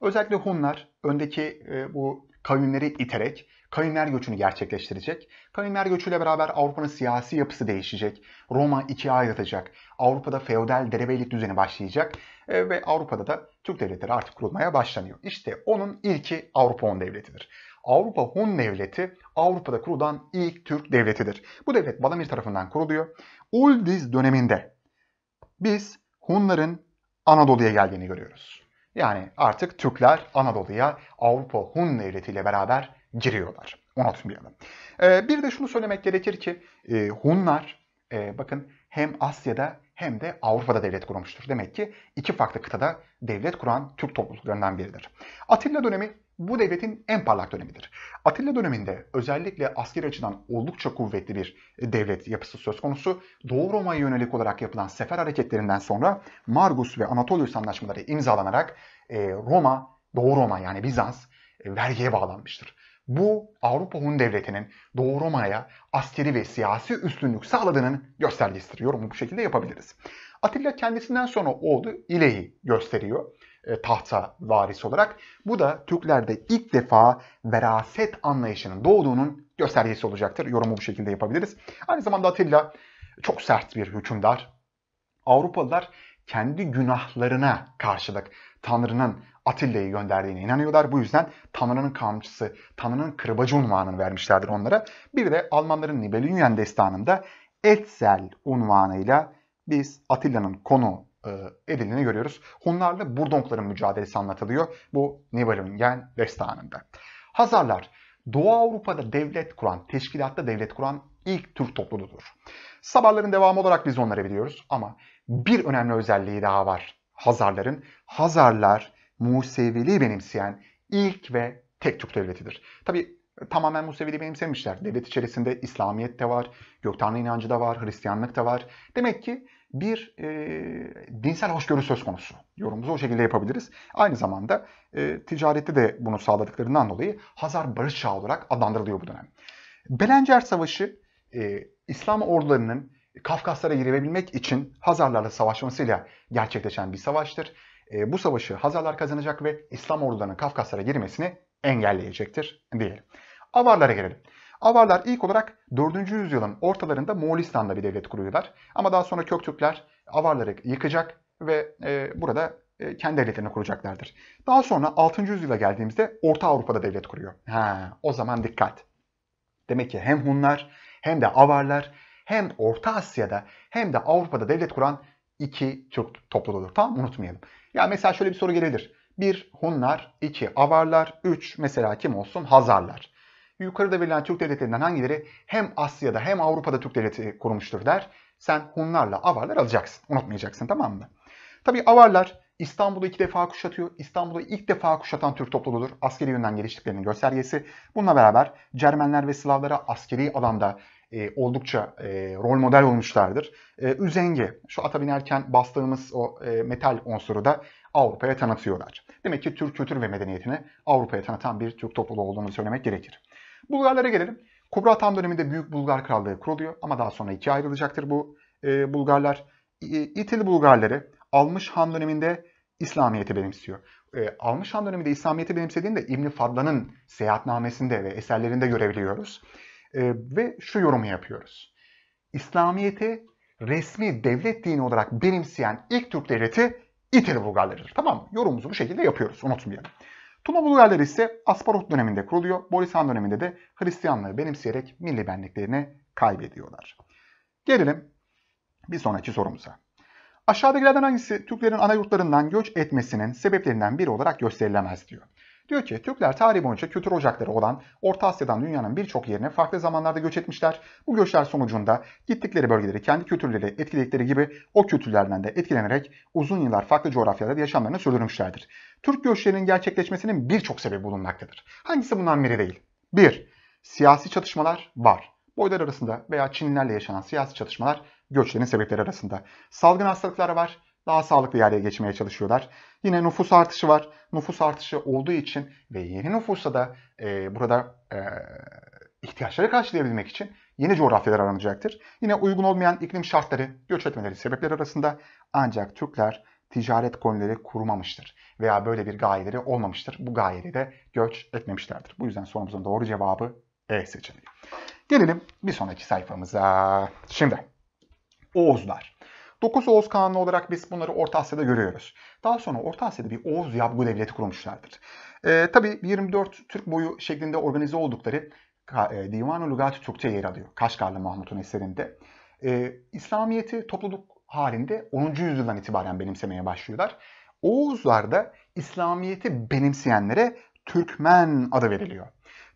Speaker 1: Özellikle Hunlar öndeki e, bu kavimleri iterek Kavimler göçünü gerçekleştirecek. Kavimler göçüyle beraber Avrupa'nın siyasi yapısı değişecek. Roma ikiye ayrılacak. Avrupa'da feodal derebeylik düzeni başlayacak e, ve Avrupa'da da Türk devletleri artık kurulmaya başlanıyor. İşte onun ilki Avrupa Hun Devleti'dir. Avrupa Hun Devleti Avrupa'da kurulan ilk Türk devletidir. Bu devlet Balamir tarafından kuruluyor. Uldiz döneminde biz Hunların Anadolu'ya geldiğini görüyoruz. Yani artık Türkler Anadolu'ya Avrupa Hun Devleti ile beraber giriyorlar. unutmayalım. E, bir de şunu söylemek gerekir ki e, Hunlar e, bakın hem Asya'da hem de Avrupa'da devlet kurmuştur. Demek ki iki farklı kıtada devlet kuran Türk topluluklarından biridir. Atilla dönemi bu devletin en parlak dönemidir. Atilla döneminde özellikle askeri açıdan oldukça kuvvetli bir e, devlet yapısı söz konusu. Doğu Roma'ya yönelik olarak yapılan sefer hareketlerinden sonra Margus ve Anatolius anlaşmaları imzalanarak e, Roma, Doğu Roma yani Bizans e, vergiye bağlanmıştır bu Avrupa Hun Devleti'nin Doğu Roma'ya askeri ve siyasi üstünlük sağladığının göstergesidir. Yorumu bu şekilde yapabiliriz. Atilla kendisinden sonra oğlu İleyi gösteriyor e, tahta varis olarak. Bu da Türklerde ilk defa veraset anlayışının doğduğunun göstergesi olacaktır. Yorumu bu şekilde yapabiliriz. Aynı zamanda Atilla çok sert bir hükümdar. Avrupalılar kendi günahlarına karşılık Tanrı'nın Atilla'yı gönderdiğine inanıyorlar. Bu yüzden Tanrı'nın kamçısı, Tanrı'nın kırbacı unvanını vermişlerdir onlara. Bir de Almanların Nibelungen destanında Etzel unvanıyla biz Atilla'nın konu e, edildiğini görüyoruz. Hunlarla Burdonkların mücadelesi anlatılıyor bu Nibelungen destanında. Hazarlar Doğu Avrupa'da devlet kuran, teşkilatta devlet kuran ilk Türk topluluğudur. Sabarların devamı olarak biz onları biliyoruz ama bir önemli özelliği daha var Hazarların. Hazarlar Musevili benimseyen ilk ve tek Türk devletidir. Tabi tamamen Musevili benimsemişler. Devlet içerisinde İslamiyet de var, Göktanrı inancı da var, Hristiyanlık da var. Demek ki bir e, dinsel hoşgörü söz konusu. Yorumumuzu o şekilde yapabiliriz. Aynı zamanda e, ticarette de bunu sağladıklarından dolayı Hazar Barış Çağı olarak adlandırılıyor bu dönem. Belencer Savaşı e, İslam ordularının Kafkaslara girebilmek için Hazarlarla savaşmasıyla gerçekleşen bir savaştır. E, bu savaşı Hazarlar kazanacak ve İslam ordularının Kafkaslara girmesini engelleyecektir diyelim. Avarlara gelelim. Avarlar ilk olarak 4. yüzyılın ortalarında Moğolistan'da bir devlet kuruyorlar. Ama daha sonra Köktürkler Avarları yıkacak ve e, burada e, kendi devletlerini kuracaklardır. Daha sonra 6. yüzyıla geldiğimizde Orta Avrupa'da devlet kuruyor. Ha, o zaman dikkat. Demek ki hem Hunlar hem de Avarlar hem Orta Asya'da hem de Avrupa'da devlet kuran iki Türk topluluğudur. Tamam unutmayalım. Ya mesela şöyle bir soru gelebilir. 1. Hunlar, 2. Avarlar, 3. Mesela kim olsun? Hazarlar. Yukarıda verilen Türk devletlerinden hangileri hem Asya'da hem Avrupa'da Türk devleti kurmuştur der. Sen Hunlarla Avarlar alacaksın. Unutmayacaksın tamam mı? Tabii Avarlar İstanbul'u iki defa kuşatıyor. İstanbul'u ilk defa kuşatan Türk topluluğudur. Askeri yönden geliştiklerinin göstergesi. Bununla beraber Cermenler ve Slavlara askeri alanda e, oldukça e, rol model olmuşlardır. E, üzenge, şu ata binerken bastığımız o e, metal unsuru da Avrupa'ya tanıtıyorlar. Demek ki Türk kültür ve medeniyetini Avrupa'ya tanıtan bir Türk topluluğu olduğunu söylemek gerekir. Bulgarlara gelelim. Kubra Han döneminde Büyük Bulgar Krallığı kuruluyor ama daha sonra ikiye ayrılacaktır bu e, Bulgarlar. E, İtil Bulgarları Almış Han döneminde İslamiyet'i benimsiyor. E, Almış Han döneminde İslamiyet'i benimsediğini de İbn Fadlan'ın seyahatnamesinde ve eserlerinde görebiliyoruz. E, ve şu yorumu yapıyoruz. İslamiyet'i resmi devlet dini olarak benimseyen ilk Türk devleti İtili Bulgarlarıdır. Tamam mı? Yorumumuzu bu şekilde yapıyoruz. Unutmayalım. Tuna Bulgarları ise Asparuh döneminde kuruluyor. Borisan döneminde de Hristiyanlığı benimseyerek milli benliklerini kaybediyorlar. Gelelim bir sonraki sorumuza. Aşağıdakilerden hangisi Türklerin ana yurtlarından göç etmesinin sebeplerinden biri olarak gösterilemez diyor. Diyor ki Türkler tarih boyunca kültür ocakları olan Orta Asya'dan dünyanın birçok yerine farklı zamanlarda göç etmişler. Bu göçler sonucunda gittikleri bölgeleri kendi kültürleri etkiledikleri gibi o kültürlerden de etkilenerek uzun yıllar farklı coğrafyalarda yaşamlarını sürdürmüşlerdir. Türk göçlerinin gerçekleşmesinin birçok sebebi bulunmaktadır. Hangisi bundan biri değil? 1. Siyasi çatışmalar var. Boylar arasında veya Çinlilerle yaşanan siyasi çatışmalar göçlerin sebepleri arasında. Salgın hastalıklar var daha sağlıklı yerlere geçmeye çalışıyorlar. Yine nüfus artışı var. Nüfus artışı olduğu için ve yeni nüfusa da e, burada e, ihtiyaçları karşılayabilmek için yeni coğrafyalar aranacaktır. Yine uygun olmayan iklim şartları göç etmeleri sebepleri arasında ancak Türkler ticaret konuları kurmamıştır veya böyle bir gayeleri olmamıştır. Bu gayeleri de göç etmemişlerdir. Bu yüzden sorumuzun doğru cevabı E seçeneği. Gelelim bir sonraki sayfamıza. Şimdi Oğuzlar. 9 Oğuz Kağanlı olarak biz bunları Orta Asya'da görüyoruz. Daha sonra Orta Asya'da bir Oğuz Yabgu Devleti kurmuşlardır. E, ee, tabii 24 Türk boyu şeklinde organize oldukları e, Divan-ı Lugat-ı Türkçe yer alıyor. Kaşgarlı Mahmut'un eserinde. E, İslamiyet'i topluluk halinde 10. yüzyıldan itibaren benimsemeye başlıyorlar. Oğuzlar da İslamiyet'i benimseyenlere Türkmen adı veriliyor.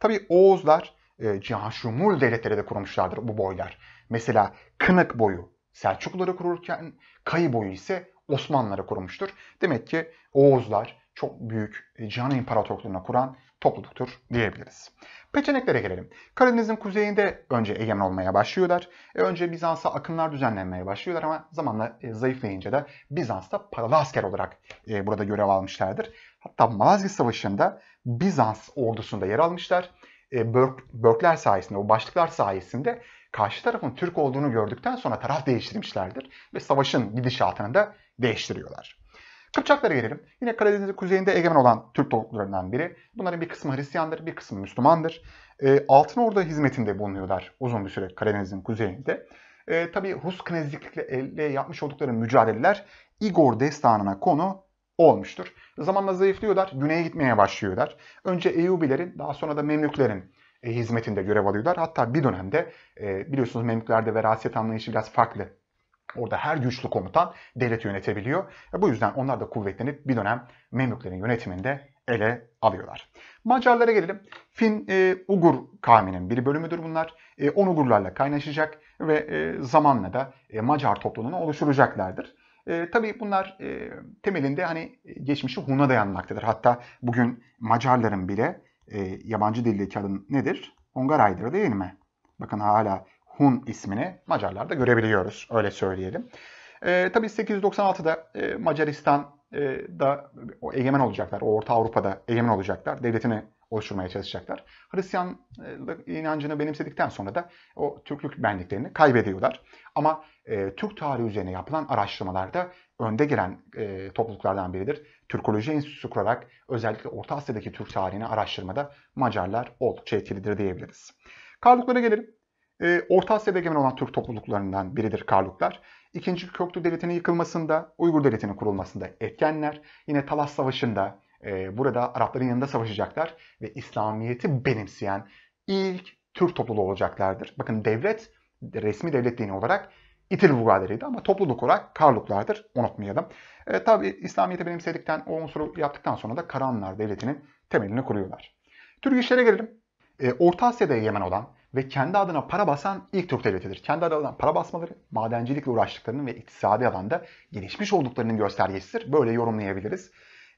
Speaker 1: Tabi Oğuzlar e, Cihanşumul devletleri de kurmuşlardır bu boylar. Mesela Kınık boyu, Selçukluları kururken Kayı boyu ise Osmanlıları kurmuştur. Demek ki Oğuzlar çok büyük e, Cihan İmparatorluklarına kuran topluluktur diyebiliriz. Peçeneklere gelelim. Karadeniz'in kuzeyinde önce egemen olmaya başlıyorlar. E önce Bizans'a akınlar düzenlenmeye başlıyorlar ama zamanla e, zayıflayınca da Bizans'ta paralı asker olarak e, burada görev almışlardır. Hatta Malazgirt Savaşı'nda Bizans ordusunda yer almışlar. E, Börkler sayesinde, o başlıklar sayesinde karşı tarafın Türk olduğunu gördükten sonra taraf değiştirmişlerdir ve savaşın gidişatını da değiştiriyorlar. Kıpçaklara gelelim. Yine Karadeniz'in kuzeyinde egemen olan Türk topluluklarından biri. Bunların bir kısmı Hristiyandır, bir kısmı Müslümandır. E, Altın Ordu hizmetinde bulunuyorlar uzun bir süre Karadeniz'in kuzeyinde. E, tabii Rus knezlikle yapmış oldukları mücadeleler Igor destanına konu olmuştur. Zamanla zayıflıyorlar, güneye gitmeye başlıyorlar. Önce Eyyubilerin, daha sonra da Memlüklerin e, hizmetinde görev alıyorlar. Hatta bir dönemde e, biliyorsunuz Memlüklerde veraset anlayışı biraz farklı. Orada her güçlü komutan devleti yönetebiliyor. E, bu yüzden onlar da kuvvetlenip bir dönem Memlüklerin yönetiminde ele alıyorlar. Macarlara gelelim. Fin e, Ugur kavminin bir bölümüdür bunlar. on Ugurlarla kaynaşacak ve zamanla da Macar topluluğunu oluşturacaklardır. E, tabii bunlar e, temelinde hani geçmişi Hun'a dayanmaktadır. Hatta bugün Macarların bile e, yabancı dildeki adın nedir? Hungaray'dır değil mi? Bakın hala Hun ismini Macarlarda görebiliyoruz. Öyle söyleyelim. E, tabii 896'da e, Macaristan e, da o egemen olacaklar. O Orta Avrupa'da egemen olacaklar. Devletini oluşturmaya çalışacaklar. Hristiyanlık e, inancını benimsedikten sonra da o Türklük benliklerini kaybediyorlar. Ama e, Türk tarihi üzerine yapılan araştırmalarda önde giren e, topluluklardan biridir. Türkoloji Enstitüsü kurarak özellikle Orta Asya'daki Türk tarihini araştırmada Macarlar oldukça etkilidir diyebiliriz. Karluklara gelelim. E, Orta Asya'da egemen olan Türk topluluklarından biridir Karluklar. İkinci Köklü Devleti'nin yıkılmasında, Uygur Devleti'nin kurulmasında etkenler, yine Talas Savaşı'nda e, burada Arapların yanında savaşacaklar ve İslamiyet'i benimseyen ilk Türk topluluğu olacaklardır. Bakın devlet, resmi devlet dini olarak İtil vurgalarıydı ama topluluk olarak Karluklardır. Unutmayalım. E, Tabi İslamiyet'i benimsedikten, o unsuru yaptıktan sonra da Karahanlılar Devleti'nin temelini kuruyorlar. Türk işlere gelelim. E, Orta Asya'da Yemen olan ve kendi adına para basan ilk Türk devletidir. Kendi adına para basmaları madencilikle uğraştıklarının ve iktisadi alanda gelişmiş olduklarının göstergesidir. Böyle yorumlayabiliriz.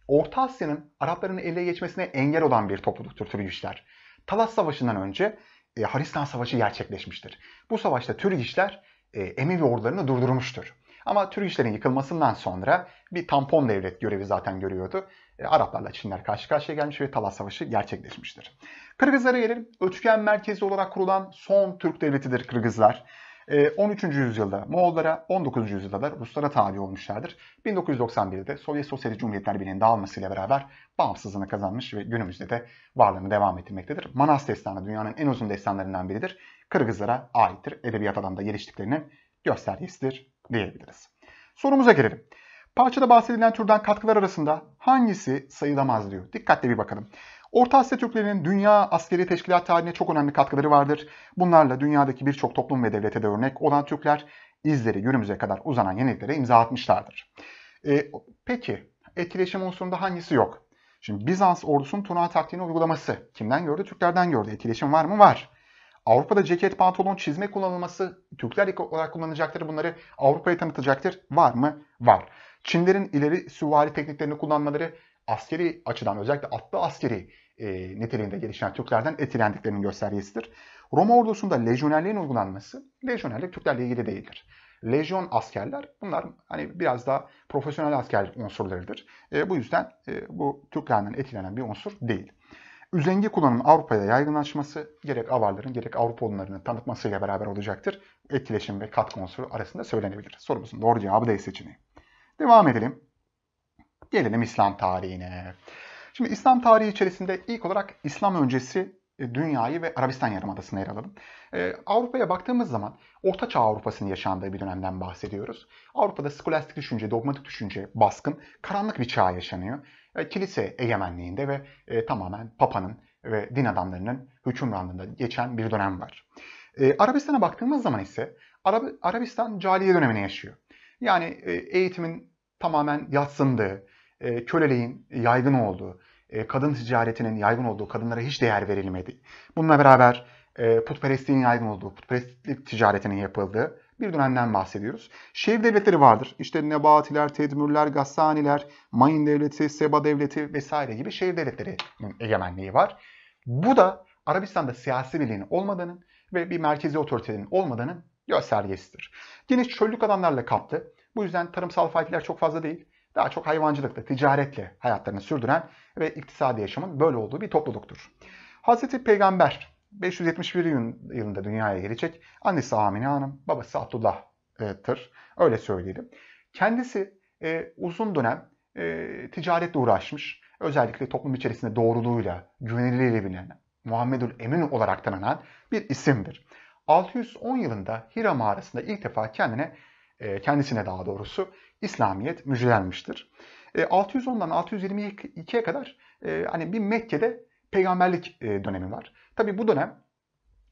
Speaker 1: Orta Asya'nın Arapların ele geçmesine engel olan bir topluluktur Türgişler. Talas Savaşı'ndan önce e, Haristan Savaşı gerçekleşmiştir. Bu savaşta Türgişler e, Emevi ordularını durdurmuştur. Ama Türk işlerin yıkılmasından sonra bir tampon devlet görevi zaten görüyordu. E, Araplarla Çinler karşı karşıya gelmiş ve Talas Savaşı gerçekleşmiştir. Kırgızlara gelelim. Üçgen merkezi olarak kurulan son Türk devletidir Kırgızlar. 13. E, yüzyılda Moğollara, 19. yüzyılda da Ruslara tabi olmuşlardır. 1991'de Sovyet Sosyalist Cumhuriyetler Birliği'nin dağılmasıyla beraber bağımsızlığını kazanmış ve günümüzde de varlığını devam ettirmektedir. Manas Destanı dünyanın en uzun destanlarından biridir Kırgızlara aittir. Edebiyat alanında geliştiklerinin göstergesidir diyebiliriz. Sorumuza gelelim. Parçada bahsedilen türden katkılar arasında hangisi sayılamaz diyor. Dikkatle bir bakalım. Orta Asya Türklerinin dünya askeri teşkilat tarihine çok önemli katkıları vardır. Bunlarla dünyadaki birçok toplum ve devlete de örnek olan Türkler izleri günümüze kadar uzanan yeniliklere imza atmışlardır. E, peki etkileşim unsurunda hangisi yok? Şimdi Bizans ordusunun Tuna taktiğini uygulaması kimden gördü? Türklerden gördü. Etkileşim var mı? Var. Avrupa'da ceket, pantolon, çizme kullanılması Türkler ilk olarak kullanacaktır. Bunları Avrupa'ya tanıtacaktır. Var mı? Var. Çinlerin ileri süvari tekniklerini kullanmaları askeri açıdan özellikle atlı askeri e, niteliğinde gelişen Türklerden etkilendiklerinin göstergesidir. Roma ordusunda lejyonerliğin uygulanması, lejyonerlik Türklerle ilgili değildir. Lejyon askerler bunlar hani biraz daha profesyonel asker unsurlarıdır. E, bu yüzden e, bu Türklerden etkilenen bir unsur değil. Üzengi kullanımın Avrupa'ya yaygınlaşması gerek avarların gerek Avrupa onlarının tanıtmasıyla beraber olacaktır. Etkileşim ve katkı unsuru arasında söylenebilir. Sorumuzun doğru cevabı D seçeneği. Devam edelim. Gelelim İslam tarihine. Şimdi İslam tarihi içerisinde ilk olarak İslam öncesi e, dünyayı ve Arabistan Yarımadası'nı yer alalım. Ee, Avrupa'ya baktığımız zaman Orta Çağ Avrupa'sının yaşandığı bir dönemden bahsediyoruz. Avrupa'da skolastik düşünce, dogmatik düşünce baskın, karanlık bir çağ yaşanıyor. Ee, kilise egemenliğinde ve e, tamamen papanın ve din adamlarının hükümranlığında geçen bir dönem var. Ee, Arabistan'a baktığımız zaman ise Arab Arabistan cariye dönemini yaşıyor. Yani e, eğitimin tamamen yatsındığı, e, köleliğin yaygın olduğu, e, kadın ticaretinin yaygın olduğu, kadınlara hiç değer verilmedi. bununla beraber e, putperestliğin yaygın olduğu, putperestlik ticaretinin yapıldığı bir dönemden bahsediyoruz. Şehir devletleri vardır. İşte Nebatiler, Tedmürler, Gassaniler, Mayin devleti, Seba devleti vesaire gibi şehir devletlerinin egemenliği var. Bu da Arabistan'da siyasi birliğin olmadığının ve bir merkezi otoritenin olmadığının göstergesidir. Geniş çöllük alanlarla kaplı. Bu yüzden tarımsal faaliyetler çok fazla değil daha çok hayvancılıkla, ticaretle hayatlarını sürdüren ve iktisadi yaşamın böyle olduğu bir topluluktur. Hazreti Peygamber 571 yılında dünyaya gelecek. Annesi Amine Hanım, babası Abdullah'tır. Öyle söyleyelim. Kendisi e, uzun dönem e, ticaretle uğraşmış. Özellikle toplum içerisinde doğruluğuyla, güvenilirliğiyle bilinen, Muhammedül Emin olarak tanınan bir isimdir. 610 yılında Hira mağarasında ilk defa kendine ee, kendisine daha doğrusu İslamiyet müjdelenmiştir. 610'dan ee, 622'ye kadar e, hani bir Mekke'de peygamberlik e, dönemi var. Tabi bu dönem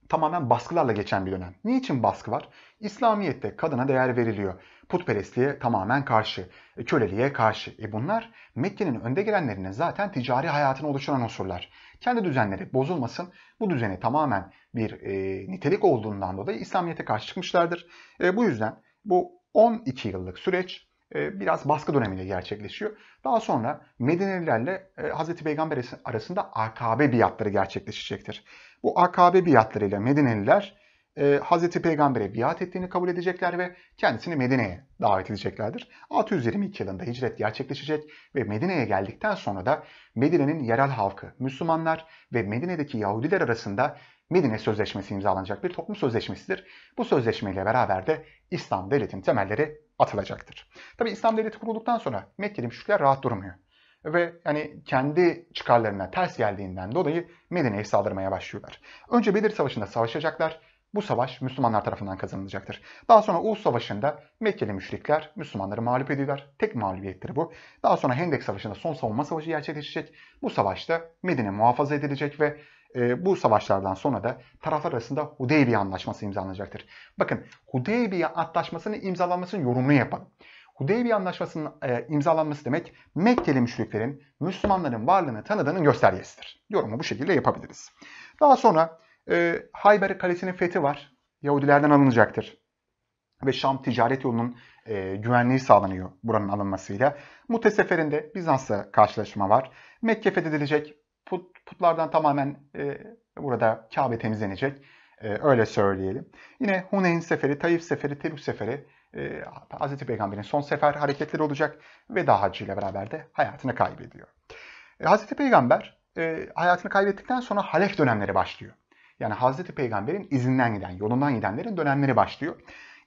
Speaker 1: tamamen baskılarla geçen bir dönem. Niçin baskı var? İslamiyet'te kadına değer veriliyor. Putperestliğe tamamen karşı, e, köleliğe karşı. E bunlar Mekke'nin önde gelenlerine zaten ticari hayatını oluşturan unsurlar. Kendi düzenleri bozulmasın, bu düzeni tamamen bir e, nitelik olduğundan dolayı İslamiyet'e karşı çıkmışlardır. E, bu yüzden bu 12 yıllık süreç e, biraz baskı dönemiyle gerçekleşiyor. Daha sonra Medinelilerle e, Hz. Peygamber arasında AKB biatları gerçekleşecektir. Bu akabe biatlarıyla Medineliler e, Hz. Peygamber'e biat ettiğini kabul edecekler ve kendisini Medine'ye davet edeceklerdir. 622 yılında hicret gerçekleşecek ve Medine'ye geldikten sonra da Medine'nin yerel halkı, Müslümanlar ve Medine'deki Yahudiler arasında Medine Sözleşmesi imzalanacak bir toplum sözleşmesidir. Bu sözleşmeyle beraber de İslam devletinin temelleri atılacaktır. Tabi İslam devleti kurulduktan sonra Mekkeli müşrikler rahat durmuyor. Ve yani kendi çıkarlarına ters geldiğinden dolayı Medine'ye saldırmaya başlıyorlar. Önce Bedir Savaşı'nda savaşacaklar. Bu savaş Müslümanlar tarafından kazanılacaktır. Daha sonra Uğuz Savaşı'nda Mekkeli müşrikler Müslümanları mağlup ediyorlar. Tek mağlubiyettir bu. Daha sonra Hendek Savaşı'nda son savunma savaşı gerçekleşecek. Bu savaşta Medine muhafaza edilecek ve e, bu savaşlardan sonra da taraflar arasında Hudeybiye Anlaşması imzalanacaktır. Bakın Hudeybiye Antlaşması'nı imzalanmasının yorumunu yapalım. Hudeybiye Anlaşması'nın e, imzalanması demek Mekkeli müşriklerin Müslümanların varlığını tanıdığının göstergesidir. Yorumu bu şekilde yapabiliriz. Daha sonra e, Hayber Kalesi'nin fethi var. Yahudilerden alınacaktır. Ve Şam ticaret yolunun e, güvenliği sağlanıyor buranın alınmasıyla. Mu'teseferinde de Bizans'la karşılaşma var. Mekke fethedilecek. Putlardan tamamen e, burada Kabe temizlenecek. E, öyle söyleyelim. Yine Huneyn Seferi, Taif Seferi, Terük Seferi e, Hz. Peygamber'in son sefer hareketleri olacak. ve Hacı ile beraber de hayatını kaybediyor. E, Hz. Peygamber e, hayatını kaybettikten sonra halef dönemleri başlıyor. Yani Hz. Peygamber'in izinden giden, yolundan gidenlerin dönemleri başlıyor.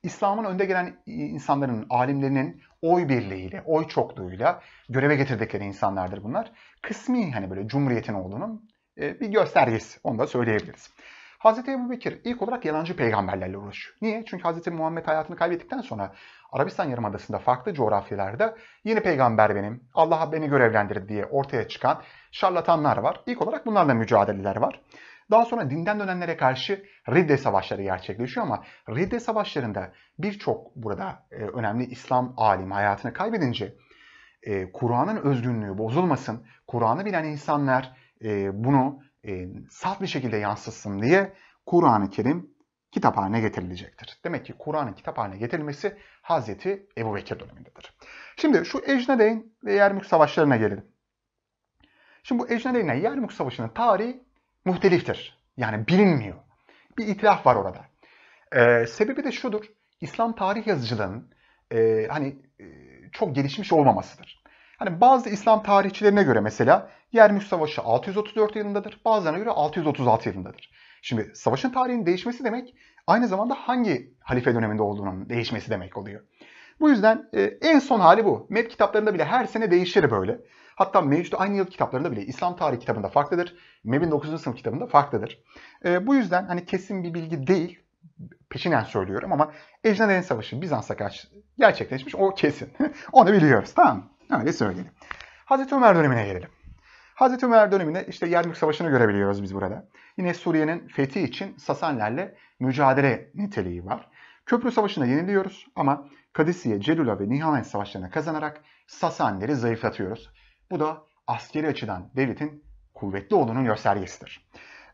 Speaker 1: İslam'ın önde gelen insanların, alimlerinin oy birliğiyle, oy çokluğuyla göreve getirdikleri insanlardır bunlar. Kısmi hani böyle Cumhuriyet'in oğlunun e, bir göstergesi. Onu da söyleyebiliriz. Hazreti Ebu Bekir ilk olarak yalancı peygamberlerle uğraşıyor. Niye? Çünkü Hazreti Muhammed hayatını kaybettikten sonra Arabistan Yarımadası'nda farklı coğrafyalarda yeni peygamber benim, Allah'a beni görevlendirdi diye ortaya çıkan şarlatanlar var. İlk olarak bunlarla mücadeleler var. Daha sonra dinden dönenlere karşı Ridde Savaşları gerçekleşiyor ama Ridde Savaşları'nda birçok burada e, önemli İslam alimi hayatını kaybedince e, Kur'an'ın özgünlüğü bozulmasın, Kur'an'ı bilen insanlar e, bunu e, saf bir şekilde yansıtsın diye Kur'an-ı Kerim kitap haline getirilecektir. Demek ki Kur'an'ın kitap haline getirilmesi Hazreti Ebu Bekir dönemindedir. Şimdi şu Ejnedeyn ve Yermük Savaşları'na gelelim. Şimdi bu Ejnedeyn ile Yermük Savaşı'nın tarihi muhteliftir. Yani bilinmiyor. Bir itilaf var orada. Ee, sebebi de şudur. İslam tarih yazıcılığının e, hani e, çok gelişmiş olmamasıdır. Hani bazı İslam tarihçilerine göre mesela Yermüş Savaşı 634 yılındadır. Bazılarına göre 636 yılındadır. Şimdi savaşın tarihinin değişmesi demek aynı zamanda hangi halife döneminde olduğunun değişmesi demek oluyor. Bu yüzden e, en son hali bu. Map kitaplarında bile her sene değişir böyle. Hatta mevcut aynı yıl kitaplarında bile İslam tarihi kitabında farklıdır. MEB'in 9. sınıf kitabında farklıdır. E, bu yüzden hani kesin bir bilgi değil peşinen söylüyorum ama Ejna Deniz Savaşı Bizans'a karşı gerçekleşmiş o kesin. (laughs) Onu biliyoruz tamam mı? Öyle söyleyelim. Hazreti Ömer dönemine gelelim. Hazreti Ömer döneminde işte Yermük Savaşı'nı görebiliyoruz biz burada. Yine Suriye'nin fethi için Sasanilerle mücadele niteliği var. Köprü Savaşı'nda yeniliyoruz ama Kadisiye, Celula ve Nihamen Savaşları'na kazanarak Sasanileri zayıflatıyoruz. Bu da askeri açıdan devletin kuvvetli olduğunun göstergesidir.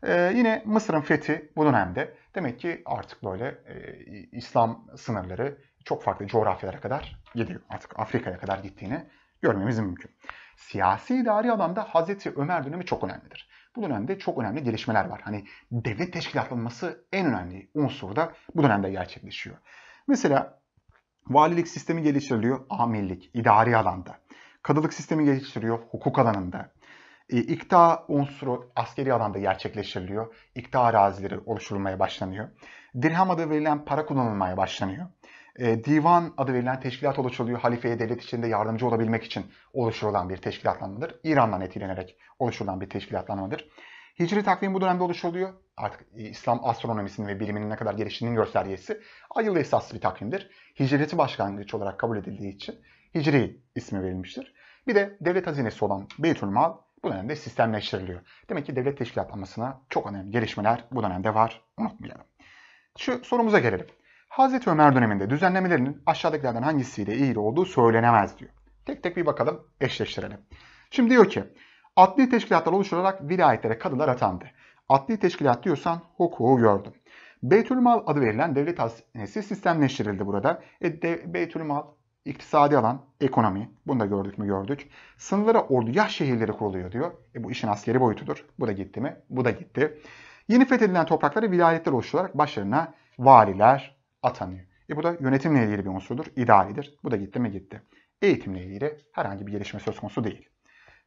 Speaker 1: Ee, yine Mısır'ın fethi bu dönemde Demek ki artık böyle e, İslam sınırları çok farklı coğrafyalara kadar gidiyor. Artık Afrika'ya kadar gittiğini görmemiz mümkün. Siyasi idari alanda Hazreti Ömer dönemi çok önemlidir. Bu dönemde çok önemli gelişmeler var. Hani devlet teşkilatlanması en önemli unsur da bu dönemde gerçekleşiyor. Mesela valilik sistemi geliştiriliyor amirlik, idari alanda. Kadılık sistemi geliştiriyor hukuk alanında. E, unsuru askeri alanda gerçekleştiriliyor. İkta arazileri oluşturulmaya başlanıyor. Dirham adı verilen para kullanılmaya başlanıyor. E, divan adı verilen teşkilat oluşturuluyor. Halifeye devlet içinde yardımcı olabilmek için oluşturulan bir teşkilatlanmadır. İran'dan etkilenerek oluşturulan bir teşkilatlanmadır. Hicri takvim bu dönemde oluşturuluyor. Artık e, İslam astronomisinin ve biliminin ne kadar geliştiğinin göstergesi. Ay esaslı bir takvimdir. Hicreti başlangıç olarak kabul edildiği için Hicri ismi verilmiştir. Bir de devlet hazinesi olan Beytülmal bu dönemde sistemleştiriliyor. Demek ki devlet teşkilatlanmasına çok önemli gelişmeler bu dönemde var. Unutmayalım. Şu sorumuza gelelim. Hazreti Ömer döneminde düzenlemelerinin aşağıdakilerden hangisiyle ilgili olduğu söylenemez diyor. Tek tek bir bakalım eşleştirelim. Şimdi diyor ki adli teşkilatlar oluşturarak vilayetlere kadınlar atandı. Adli teşkilat diyorsan hukuku gördüm. Beytülmal adı verilen devlet hazinesi sistemleştirildi burada. E, de, Beytülmal İktisadi alan, ekonomi. Bunu da gördük mü gördük. Sınırlara ordu ordugah şehirleri kuruluyor diyor. E bu işin askeri boyutudur. Bu da gitti mi? Bu da gitti. Yeni fethedilen topraklara vilayetler oluşturarak başlarına valiler atanıyor. E bu da yönetimle ilgili bir unsurdur. İdaridir. Bu da gitti mi? Gitti. Eğitimle ilgili herhangi bir gelişme söz konusu değil.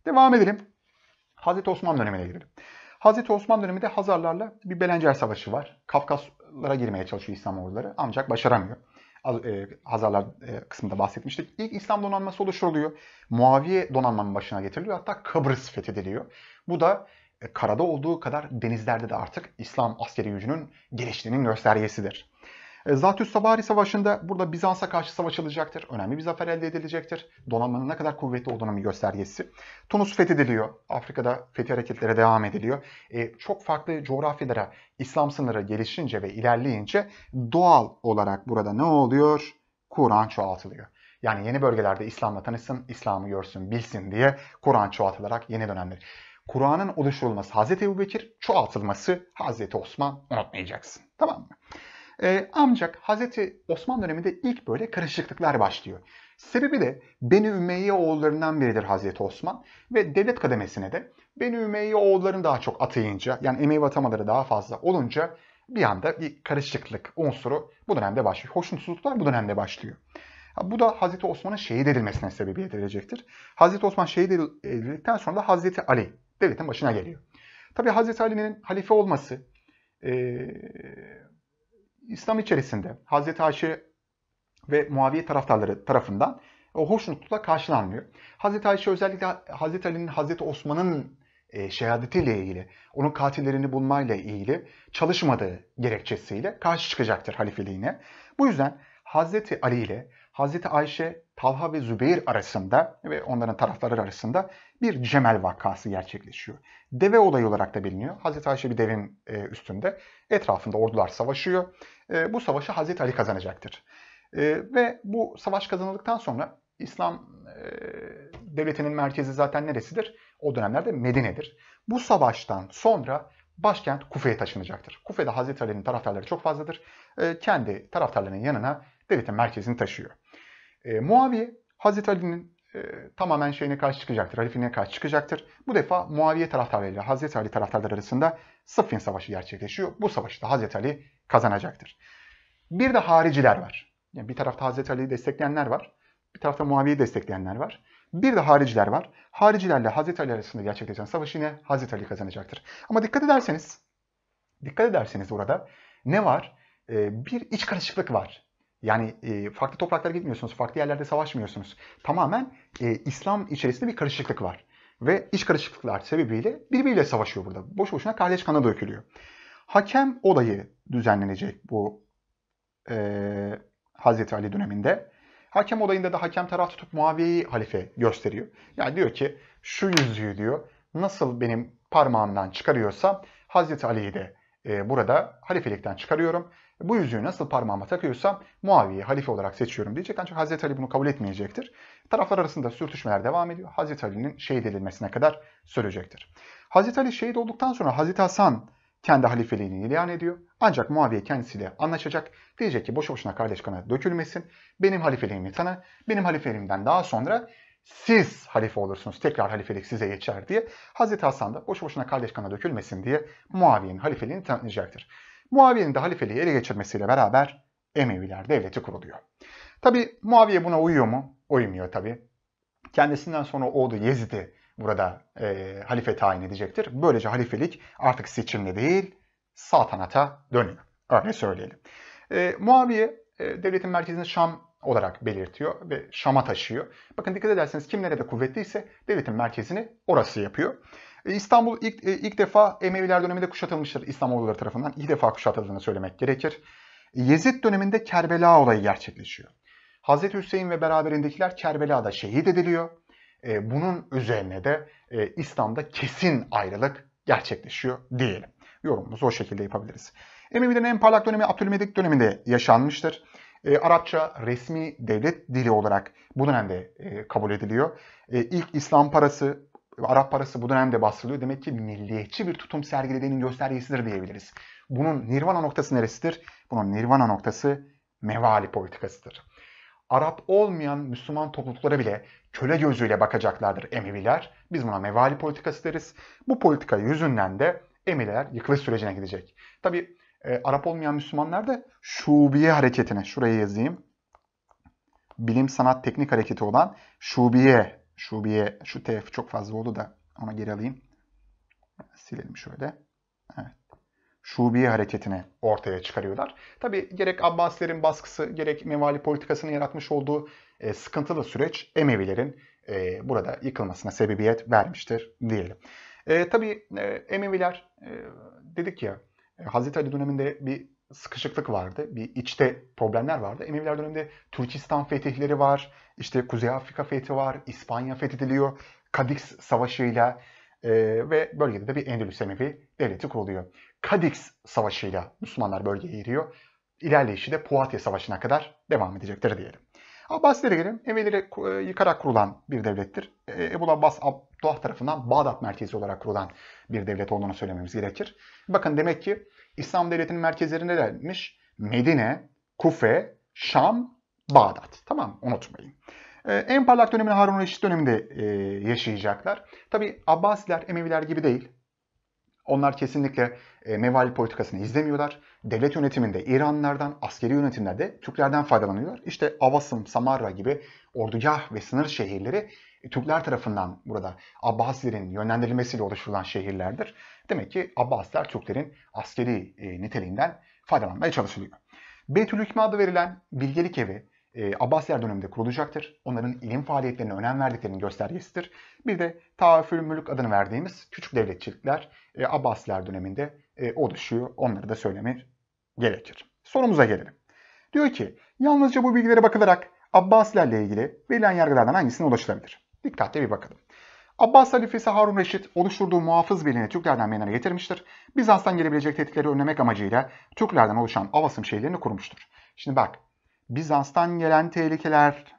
Speaker 1: Devam edelim. Hazreti Osman dönemine girelim. Hazreti Osman döneminde Hazarlarla bir Belencer Savaşı var. Kafkaslara girmeye çalışıyor İslam orduları ancak başaramıyor. E, Hazarlar e, kısmında bahsetmiştik. İlk İslam donanması oluşturuluyor. Muaviye donanmanın başına getiriliyor. Hatta Kıbrıs fethediliyor. Bu da e, karada olduğu kadar denizlerde de artık İslam askeri gücünün geliştiğinin göstergesidir. E, Zatius Sabari Savaşı'nda burada Bizans'a karşı savaş savaşılacaktır. Önemli bir zafer elde edilecektir. Donanmanın ne kadar kuvvetli olduğunun bir göstergesi. Tunus fethediliyor. Afrika'da fethi hareketlere devam ediliyor. E, çok farklı coğrafyalara İslam sınırı gelişince ve ilerleyince doğal olarak burada ne oluyor? Kur'an çoğaltılıyor. Yani yeni bölgelerde İslam'la tanışsın, İslam'ı görsün, bilsin diye Kur'an çoğaltılarak yeni dönemler. Kur'an'ın oluşturulması Hz. Ebu Bekir, çoğaltılması Hz. Osman unutmayacaksın. Tamam mı? E, ancak Hazreti Osman döneminde ilk böyle karışıklıklar başlıyor. Sebebi de Beni Ümeyye oğullarından biridir Hazreti Osman ve devlet kademesine de Beni Ümeyye oğullarını daha çok atayınca yani Emevi atamaları daha fazla olunca bir anda bir karışıklık unsuru bu dönemde başlıyor. Hoşnutsuzluklar bu dönemde başlıyor. Bu da Hazreti Osman'ın şehit edilmesine sebebiyet verecektir. Hazreti Osman şehit edildikten sonra da Hazreti Ali devletin başına geliyor. Tabi Hazreti Ali'nin halife olması e, İslam içerisinde Hazreti Ayşe ve Muaviye taraftarları tarafından o hoşnutlukla karşılanmıyor. Hazreti Ayşe özellikle Hazreti Ali'nin Hazreti Osman'ın e, şehadetiyle ilgili, onun katillerini bulmayla ilgili çalışmadığı gerekçesiyle karşı çıkacaktır halifeliğine. Bu yüzden Hazreti Ali ile Hazreti Ayşe, Talha ve Zübeyir arasında ve onların tarafları arasında bir Cemel vakası gerçekleşiyor. Deve olayı olarak da biliniyor. Hazreti Ayşe bir devin e, üstünde. Etrafında ordular savaşıyor. E, bu savaşı Hazreti Ali kazanacaktır. E, ve bu savaş kazanıldıktan sonra İslam devletinin merkezi zaten neresidir? O dönemlerde Medine'dir. Bu savaştan sonra başkent Kufe'ye taşınacaktır. Kufe'de Hazreti Ali'nin taraftarları çok fazladır. Kendi taraftarlarının yanına devletin merkezini taşıyor. E, Muaviye Hazreti Ali'nin e, tamamen şeyine karşı çıkacaktır, halifine karşı çıkacaktır. Bu defa Muaviye taraftarlarıyla Hazreti Ali taraftarları arasında Sıffin Savaşı gerçekleşiyor. Bu savaşı da Hazreti Ali kazanacaktır. Bir de hariciler var. Yani bir tarafta Hazreti Ali'yi destekleyenler var. Bir tarafta Muaviye'yi destekleyenler var. Bir de hariciler var. Haricilerle Hazreti Ali arasında gerçekleşen savaşı yine Hazreti Ali kazanacaktır. Ama dikkat ederseniz, dikkat ederseniz orada ne var? Ee, bir iç karışıklık var. Yani e, farklı topraklara gitmiyorsunuz, farklı yerlerde savaşmıyorsunuz. Tamamen e, İslam içerisinde bir karışıklık var. Ve iç karışıklıklar sebebiyle birbiriyle savaşıyor burada. Boş boşuna kardeş kanı dökülüyor. Hakem olayı düzenlenecek bu e, Hazreti Ali döneminde. Hakem olayında da hakem taraf tutup Muaviye'yi halife gösteriyor. Yani diyor ki şu yüzüğü diyor nasıl benim parmağımdan çıkarıyorsa Hazreti Ali'yi de e, burada halifelikten çıkarıyorum bu yüzüğü nasıl parmağıma takıyorsam Muaviye halife olarak seçiyorum diyecek. Ancak Hazreti Ali bunu kabul etmeyecektir. Taraflar arasında sürtüşmeler devam ediyor. Hazreti Ali'nin şehit edilmesine kadar sürecektir. Hazreti Ali şehit olduktan sonra Hazreti Hasan kendi halifeliğini ilan ediyor. Ancak Muaviye kendisiyle anlaşacak. Diyecek ki boşu boşuna kardeş kanı dökülmesin. Benim halifeliğimi tanı. Benim halifeliğimden daha sonra siz halife olursunuz. Tekrar halifelik size geçer diye. Hazreti Hasan da boşu boşuna kardeş kanı dökülmesin diye Muaviye'nin halifeliğini tanıyacaktır. Muaviye'nin de halifeliği ele geçirmesiyle beraber Emeviler devleti kuruluyor. Tabi Muaviye buna uyuyor mu? Uymuyor tabi. Kendisinden sonra oğlu Yezid'i burada e, halife tayin edecektir. Böylece halifelik artık seçimle değil saltanata dönüyor. Öyle söyleyelim. E, Muaviye e, devletin merkezini Şam olarak belirtiyor ve Şam'a taşıyor. Bakın dikkat ederseniz kim nerede kuvvetliyse devletin merkezini orası yapıyor. E, İstanbul ilk, e, ilk defa Emeviler döneminde kuşatılmıştır İslamoğulları tarafından. İlk defa kuşatıldığını söylemek gerekir. E, Yezid döneminde Kerbela olayı gerçekleşiyor. Hazreti Hüseyin ve beraberindekiler Kerbela'da şehit ediliyor. Bunun üzerine de İslam'da kesin ayrılık gerçekleşiyor diyelim. Yorumumuzu o şekilde yapabiliriz. Emevilerin en parlak dönemi Abdülmedik döneminde yaşanmıştır. E, Arapça resmi devlet dili olarak bu dönemde e, kabul ediliyor. E, ilk İslam parası Arap parası bu dönemde bastırılıyor. Demek ki milliyetçi bir tutum sergilediğinin göstergesidir diyebiliriz. Bunun nirvana noktası neresidir? Bunun nirvana noktası mevali politikasıdır. Arap olmayan Müslüman topluluklara bile köle gözüyle bakacaklardır Emeviler. Biz buna mevali politikası deriz. Bu politika yüzünden de Emeviler yıkılış sürecine gidecek. Tabi e, Arap olmayan Müslümanlar da Şubiye hareketine, şuraya yazayım. Bilim, sanat, teknik hareketi olan Şubiye şubeye şu tf çok fazla oldu da ona geri alayım. Silelim şöyle. Evet. Şubi hareketini ortaya çıkarıyorlar. Tabi gerek Abbasilerin baskısı gerek mevali politikasının yaratmış olduğu e, sıkıntılı süreç Emevilerin e, burada yıkılmasına sebebiyet vermiştir diyelim. E, tabii e, Emeviler e, dedik ya Hazreti Ali döneminde bir sıkışıklık vardı. Bir içte problemler vardı. Emeviler döneminde Türkistan fetihleri var. işte Kuzey Afrika fethi var. İspanya fethediliyor. Kadix Savaşı'yla e, ve bölgede de bir Endülüs Emevi devleti kuruluyor. Kadix Savaşı'yla Müslümanlar bölgeye giriyor. İlerleyişi de Poatiye Savaşı'na kadar devam edecektir diyelim. Abbasilere gelelim. Emevileri e, yıkarak kurulan bir devlettir. E, Ebu Abbas Abdullah tarafından Bağdat merkezi olarak kurulan bir devlet olduğunu söylememiz gerekir. Bakın demek ki İslam devletinin merkezleri nelermiş? Medine, Kufe, Şam, Bağdat. Tamam unutmayın. Ee, en parlak dönemini Harun Reşit döneminde e, yaşayacaklar. Tabi Abbasiler, Emeviler gibi değil. Onlar kesinlikle e, mevali politikasını izlemiyorlar. Devlet yönetiminde İranlılardan, askeri yönetimlerde Türklerden faydalanıyorlar. İşte Avasım, Samarra gibi ordugah ve sınır şehirleri e, Türkler tarafından burada Abbasilerin yönlendirilmesiyle oluşturulan şehirlerdir. Demek ki Abbasiler Türklerin askeri e, niteliğinden faydalanmaya çalışılıyor. Beytül Hükme adı verilen bilgelik evi e, Abbasiler döneminde kurulacaktır. Onların ilim faaliyetlerine önem verdiklerinin göstergesidir. Bir de Taafül Mülük adını verdiğimiz küçük devletçilikler e, Abbasiler döneminde e, oluşuyor. Onları da söylemek gerekir. Sorumuza gelelim. Diyor ki yalnızca bu bilgilere bakılarak Abbasilerle ilgili verilen yargılardan hangisine ulaşılabilir? Dikkatle bir bakalım. Abbas halifesi Harun Reşit oluşturduğu muhafız birliğini Türklerden meydana getirmiştir. Bizans'tan gelebilecek tehditleri önlemek amacıyla Türklerden oluşan Avasım şehirlerini kurmuştur. Şimdi bak Bizans'tan gelen tehlikeler,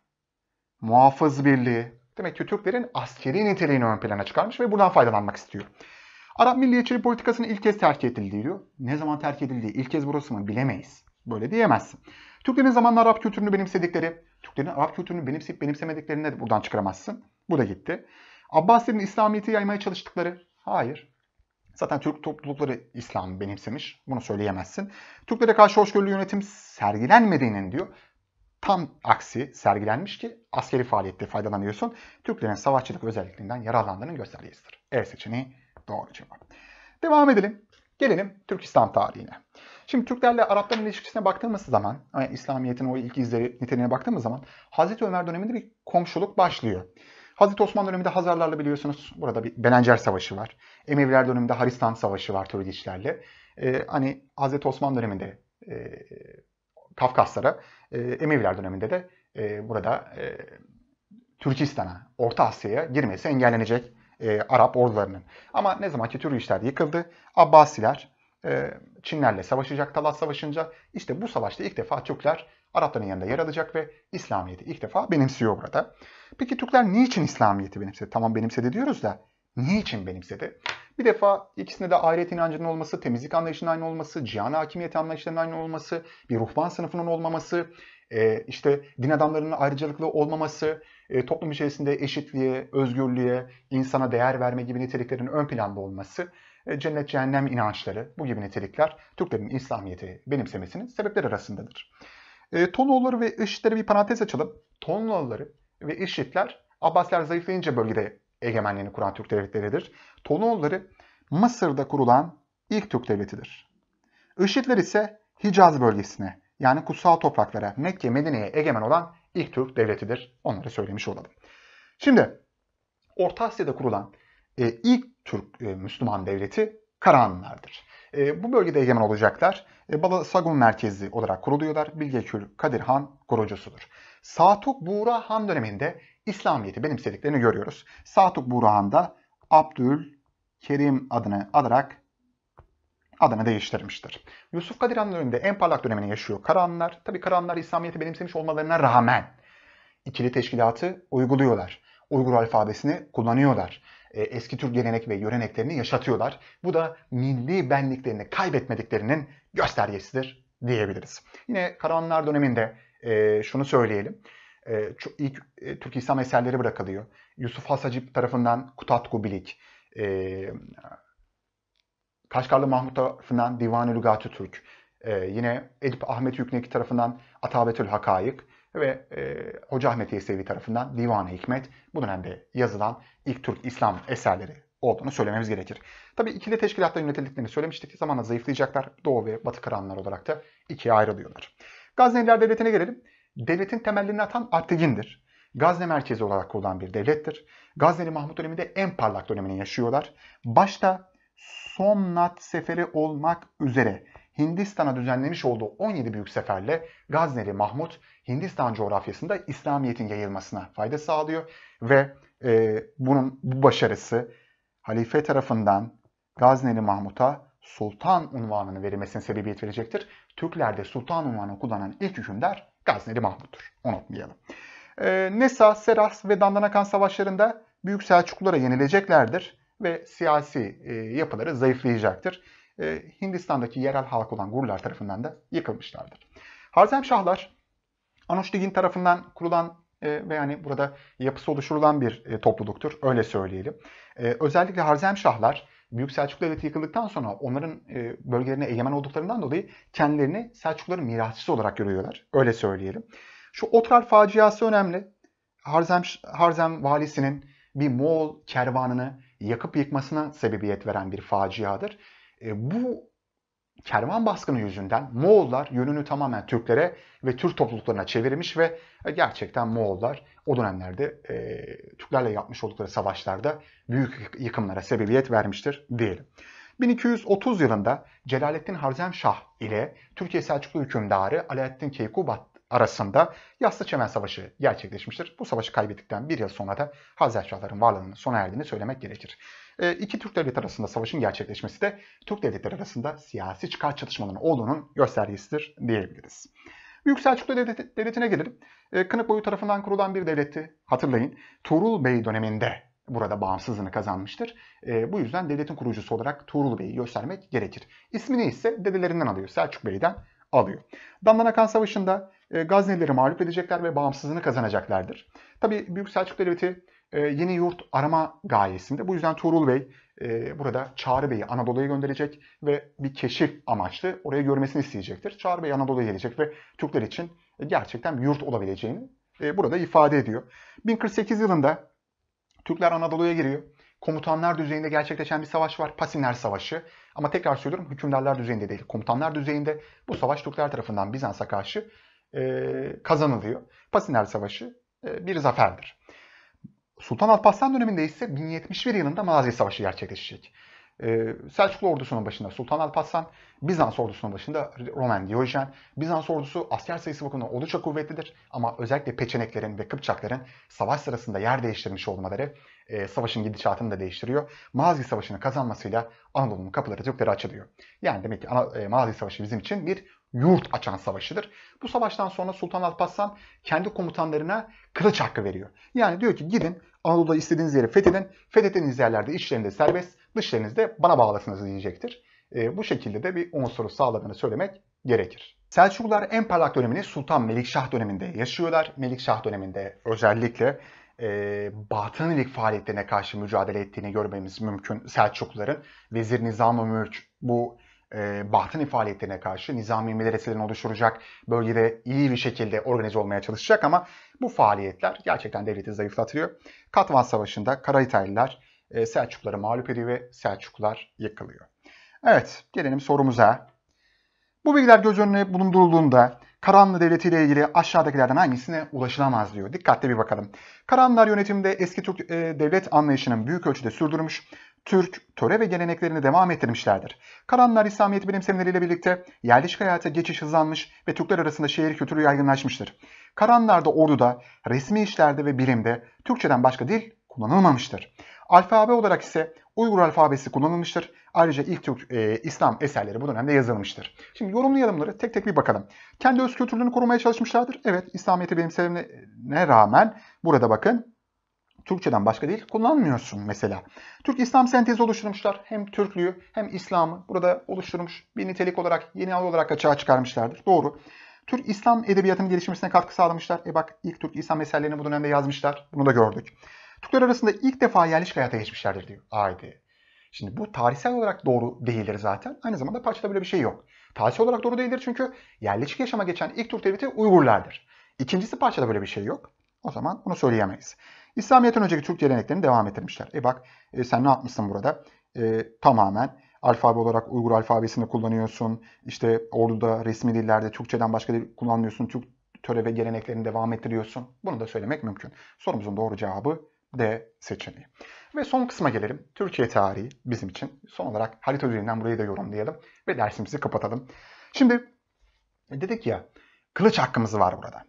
Speaker 1: muhafız birliği demek ki Türklerin askeri niteliğini ön plana çıkarmış ve buradan faydalanmak istiyor. Arap milliyetçiliği politikasını ilk kez terk edildiği diyor. Ne zaman terk edildiği ilk kez burası mı bilemeyiz. Böyle diyemezsin. Türklerin zamanla Arap kültürünü benimsedikleri, Türklerin Arap kültürünü benimseyip benimsemediklerini de buradan çıkaramazsın. Bu da gitti. Abbasilerin İslamiyet'i yaymaya çalıştıkları? Hayır. Zaten Türk toplulukları İslam'ı benimsemiş. Bunu söyleyemezsin. Türklere karşı hoşgörülü yönetim sergilenmediğinin diyor. Tam aksi sergilenmiş ki askeri faaliyette faydalanıyorsun. Türklerin savaşçılık özelliklerinden yararlandığının göstergesidir. E seçeneği doğru cevap. Devam edelim. Gelelim Türk İslam tarihine. Şimdi Türklerle Arapların ilişkisine baktığımız zaman, İslamiyet'in o ilk izleri niteliğine baktığımız zaman Hazreti Ömer döneminde bir komşuluk başlıyor. Hazreti Osman döneminde Hazarlarla biliyorsunuz burada bir Belencer Savaşı var. Emeviler döneminde Haristan Savaşı var Türgiçlerle. Ee, hani Hazreti Osman döneminde e, Kafkaslara, e, Emeviler döneminde de e, burada e, Türkistan'a, Orta Asya'ya girmesi engellenecek e, Arap ordularının. Ama ne zaman ki Türkler yıkıldı, Abbasiler e, Çinlerle savaşacak Talas Savaşı'nca işte bu savaşta ilk defa Türkler Arapların yanında yer alacak ve İslamiyet'i ilk defa benimsiyor burada. Peki Türkler niçin İslamiyet'i benimsedi? Tamam benimsedi diyoruz da niçin benimsedi? Bir defa ikisinde de ahiret inancının olması, temizlik anlayışının aynı olması, cihan hakimiyeti anlayışlarının aynı olması, bir ruhban sınıfının olmaması, e, işte din adamlarının ayrıcalıklı olmaması, e, toplum içerisinde eşitliğe, özgürlüğe, insana değer verme gibi niteliklerin ön planda olması, e, cennet cehennem inançları bu gibi nitelikler Türklerin İslamiyet'i benimsemesinin sebepler arasındadır. E, ee, tonoğulları ve IŞİD'lere bir parantez açalım. Tonoğulları ve IŞİD'ler Abbasiler zayıflayınca bölgede egemenliğini kuran Türk devletleridir. Tonoğulları Mısır'da kurulan ilk Türk devletidir. IŞİD'ler ise Hicaz bölgesine yani kutsal topraklara Mekke, Medine'ye egemen olan ilk Türk devletidir. Onları söylemiş olalım. Şimdi Orta Asya'da kurulan e, ilk Türk e, Müslüman devleti Karahanlılardır. E, bu bölgede egemen olacaklar. E, ee, Balasagun merkezli olarak kuruluyorlar. Bilgekül Kül Kadir Han kurucusudur. Saatuk Buğra Han döneminde İslamiyet'i benimsediklerini görüyoruz. Saatuk Buğra Han da Abdül Kerim adını alarak adını değiştirmiştir. Yusuf Kadir Han döneminde en parlak dönemini yaşıyor Karahanlılar. Tabi Karahanlılar İslamiyet'i benimsemiş olmalarına rağmen ikili teşkilatı uyguluyorlar. Uygur alfabesini kullanıyorlar. E, eski Türk gelenek ve yöreneklerini yaşatıyorlar. Bu da milli benliklerini kaybetmediklerinin göstergesidir diyebiliriz. Yine Karahanlar döneminde e, şunu söyleyelim. E, ilk e, Türk İslam eserleri bırakılıyor. Yusuf Hasacip tarafından Kutatku Bilik, e, Kaşgarlı Mahmut tarafından Divan-ı Lügatü Türk, e, yine Edip Ahmet Yüknek tarafından Atabetül Hakayık, ve e, Hoca Ahmet Yesevi tarafından Divan-ı Hikmet bu dönemde yazılan ilk Türk İslam eserleri olduğunu söylememiz gerekir. Tabi ikili teşkilatla yönetildiklerini söylemiştik. Zamanla zayıflayacaklar. Doğu ve Batı Kıranlar olarak da ikiye ayrılıyorlar. Gazneliler Devleti'ne gelelim. Devletin temellerini atan Artvin'dir. Gazne merkezi olarak kurulan bir devlettir. Gazneli Mahmut döneminde en parlak dönemini yaşıyorlar. Başta Somnat Seferi olmak üzere Hindistan'a düzenlemiş olduğu 17 büyük seferle Gazneli Mahmut Hindistan coğrafyasında İslamiyet'in yayılmasına fayda sağlıyor ve e, bunun bu başarısı halife tarafından Gazneli Mahmut'a sultan unvanını verilmesine sebebiyet verecektir. Türklerde sultan unvanını kullanan ilk hükümdar Gazneli Mahmut'tur. Unutmayalım. E, Nesa, Seras ve Dandanakan savaşlarında Büyük Selçuklulara yenileceklerdir ve siyasi e, yapıları zayıflayacaktır e, Hindistan'daki yerel halk olan Gurlar tarafından da yıkılmışlardır. Harzem Şahlar Anuşligin tarafından kurulan e, ve yani burada yapısı oluşturulan bir e, topluluktur. Öyle söyleyelim. E, özellikle Harzem Şahlar Büyük Selçuklu Devleti yıkıldıktan sonra onların bölgelerine egemen olduklarından dolayı kendilerini Selçukluların mirasçısı olarak görüyorlar. Öyle söyleyelim. Şu otral faciası önemli. Harzem, Harzem valisinin bir Moğol kervanını yakıp yıkmasına sebebiyet veren bir faciadır. E, bu kervan baskını yüzünden Moğollar yönünü tamamen Türklere ve Türk topluluklarına çevirmiş ve e, gerçekten Moğollar o dönemlerde e, Türklerle yapmış oldukları savaşlarda büyük yıkımlara sebebiyet vermiştir diyelim. 1230 yılında Celalettin Şah ile Türkiye Selçuklu hükümdarı Alaaddin Keykubat arasında Yassı Çemen Savaşı gerçekleşmiştir. Bu savaşı kaybettikten bir yıl sonra da Hazarşahların varlığının sona erdiğini söylemek gerekir. E, iki Türk devleti arasında savaşın gerçekleşmesi de Türk devletleri arasında siyasi çıkar çatışmalarının olduğunun göstergesidir diyebiliriz. Büyük Selçuklu Devleti'ne gelelim. E, Kınık boyu tarafından kurulan bir devleti Hatırlayın Tuğrul Bey döneminde burada bağımsızlığını kazanmıştır. E, bu yüzden devletin kurucusu olarak Tuğrul Bey'i göstermek gerekir. İsmini ise dedelerinden alıyor. Selçuk Bey'den alıyor. Dandanakan Savaşı'nda e, Gaznelileri mağlup edecekler ve bağımsızlığını kazanacaklardır. Tabi Büyük Selçuk Devleti e, yeni yurt arama gayesinde. Bu yüzden Tuğrul Bey e, burada Çağrı Bey'i Anadolu'ya gönderecek ve bir keşif amaçlı oraya görmesini isteyecektir. Çağrı Bey Anadolu'ya gelecek ve Türkler için gerçekten bir yurt olabileceğini burada ifade ediyor. 1048 yılında Türkler Anadolu'ya giriyor. Komutanlar düzeyinde gerçekleşen bir savaş var. Pasinler Savaşı. Ama tekrar söylüyorum hükümdarlar düzeyinde değil. Komutanlar düzeyinde bu savaş Türkler tarafından Bizans'a karşı e, kazanılıyor. Pasinler Savaşı e, bir zaferdir. Sultan Alparslan döneminde ise 1071 yılında Malazgirt Savaşı gerçekleşecek. E, Selçuklu ordusunun başında Sultan Alparslan, Bizans ordusunun başında Roman Diyojen. Bizans ordusu asker sayısı bakımından oldukça kuvvetlidir ama özellikle Peçeneklerin ve Kıpçakların savaş sırasında yer değiştirmiş olmaları e, savaşın gidişatını da değiştiriyor. Malazgirt Savaşı'nı kazanmasıyla Anadolu'nun kapıları Türklere açılıyor. Yani demek ki Ana, e, Malazgirt Savaşı bizim için bir yurt açan savaşıdır. Bu savaştan sonra Sultan Alparslan kendi komutanlarına kılıç hakkı veriyor. Yani diyor ki gidin Anadolu'da istediğiniz yeri fethedin. Fethettiğiniz yerlerde içlerinde serbest, dışlarınızda bana bağlasınız diyecektir. E, bu şekilde de bir unsuru sağladığını söylemek gerekir. Selçuklular en parlak dönemini Sultan Melikşah döneminde yaşıyorlar. Melikşah döneminde özellikle e, batınilik faaliyetlerine karşı mücadele ettiğini görmemiz mümkün Selçukluların. Vezir Nizam-ı Mülk bu e, Bahtani faaliyetlerine karşı nizami medreselerini oluşturacak, bölgede iyi bir şekilde organize olmaya çalışacak ama bu faaliyetler gerçekten devleti zayıflatıyor. Katvan Savaşı'nda Karahitaylılar e, Selçukları mağlup ediyor ve Selçuklular yıkılıyor. Evet, gelelim sorumuza. Bu bilgiler göz önüne bulundurulduğunda Karanlı Devleti ile ilgili aşağıdakilerden hangisine ulaşılamaz diyor. Dikkatli bir bakalım. Karanlılar yönetimde eski Türk e, devlet anlayışının büyük ölçüde sürdürmüş, Türk töre ve geleneklerini devam ettirmişlerdir. Kalanlar İslamiyet benimsemeleriyle birlikte yerleşik hayata geçiş hızlanmış ve Türkler arasında şehir kültürü yaygınlaşmıştır. Karanlar'da orduda, resmi işlerde ve bilimde Türkçeden başka dil kullanılmamıştır. Alfabe olarak ise Uygur alfabesi kullanılmıştır. Ayrıca ilk Türk e, İslam eserleri bu dönemde yazılmıştır. Şimdi yorumlayalımları tek tek bir bakalım. Kendi öz kültürlerini korumaya çalışmışlardır. Evet İslamiyet'i benimsemene rağmen burada bakın Türkçeden başka değil kullanmıyorsun mesela. Türk İslam sentezi oluşturmuşlar. Hem Türklüğü hem İslam'ı burada oluşturmuş bir nitelik olarak yeni al olarak açığa çıkarmışlardır. Doğru. Türk İslam edebiyatının gelişmesine katkı sağlamışlar. E bak ilk Türk İslam eserlerini bu dönemde yazmışlar. Bunu da gördük. Türkler arasında ilk defa yerleşik hayata geçmişlerdir diyor. Haydi. Şimdi bu tarihsel olarak doğru değildir zaten. Aynı zamanda parçada böyle bir şey yok. Tarihsel olarak doğru değildir çünkü yerleşik yaşama geçen ilk Türk devleti Uygurlardır. İkincisi parçada böyle bir şey yok. O zaman bunu söyleyemeyiz. İslamiyet'ten önceki Türk geleneklerini devam ettirmişler. E bak e, sen ne yapmışsın burada? E, tamamen alfabe olarak Uygur alfabesini kullanıyorsun. İşte orduda resmi dillerde Türkçeden başka dil kullanmıyorsun. Türk töre ve geleneklerini devam ettiriyorsun. Bunu da söylemek mümkün. Sorumuzun doğru cevabı D seçeneği. Ve son kısma gelelim. Türkiye tarihi bizim için. Son olarak harita üzerinden burayı da yorumlayalım ve dersimizi kapatalım. Şimdi e, dedik ya kılıç hakkımız var burada.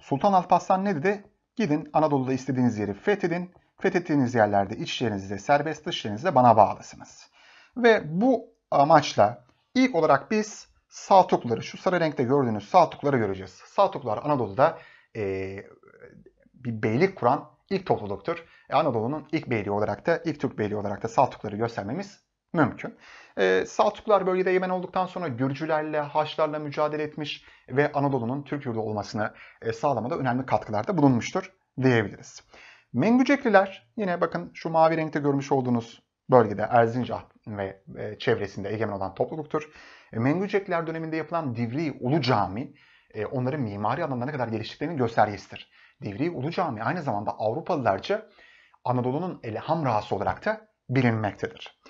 Speaker 1: Sultan Alparslan ne dedi? Gidin Anadolu'da istediğiniz yeri fethedin. Fethettiğiniz yerlerde içlerinizde serbest dışlerinizde bana bağlısınız. Ve bu amaçla ilk olarak biz Saltukları, şu sarı renkte gördüğünüz Saltukları göreceğiz. Saltuklar Anadolu'da e, bir beylik kuran ilk topluluktur. E, Anadolu'nun ilk beyliği olarak da, ilk Türk beyliği olarak da Saltukları göstermemiz mümkün. E, ee, Selçuklar bölgede Yemen olduktan sonra Gürcülerle, Haçlarla mücadele etmiş ve Anadolu'nun Türk yurdu olmasını e, sağlamada önemli katkılarda bulunmuştur diyebiliriz. Mengücekliler yine bakın şu mavi renkte görmüş olduğunuz bölgede Erzincan ve e, çevresinde egemen olan topluluktur. E, Mengücekliler döneminde yapılan Divri Ulu Cami e, onların mimari alanlarına ne kadar geliştiklerinin göstergesidir. Divri Ulu Cami aynı zamanda Avrupalılarca Anadolu'nun Elhamrası olarak da bilinmektedir.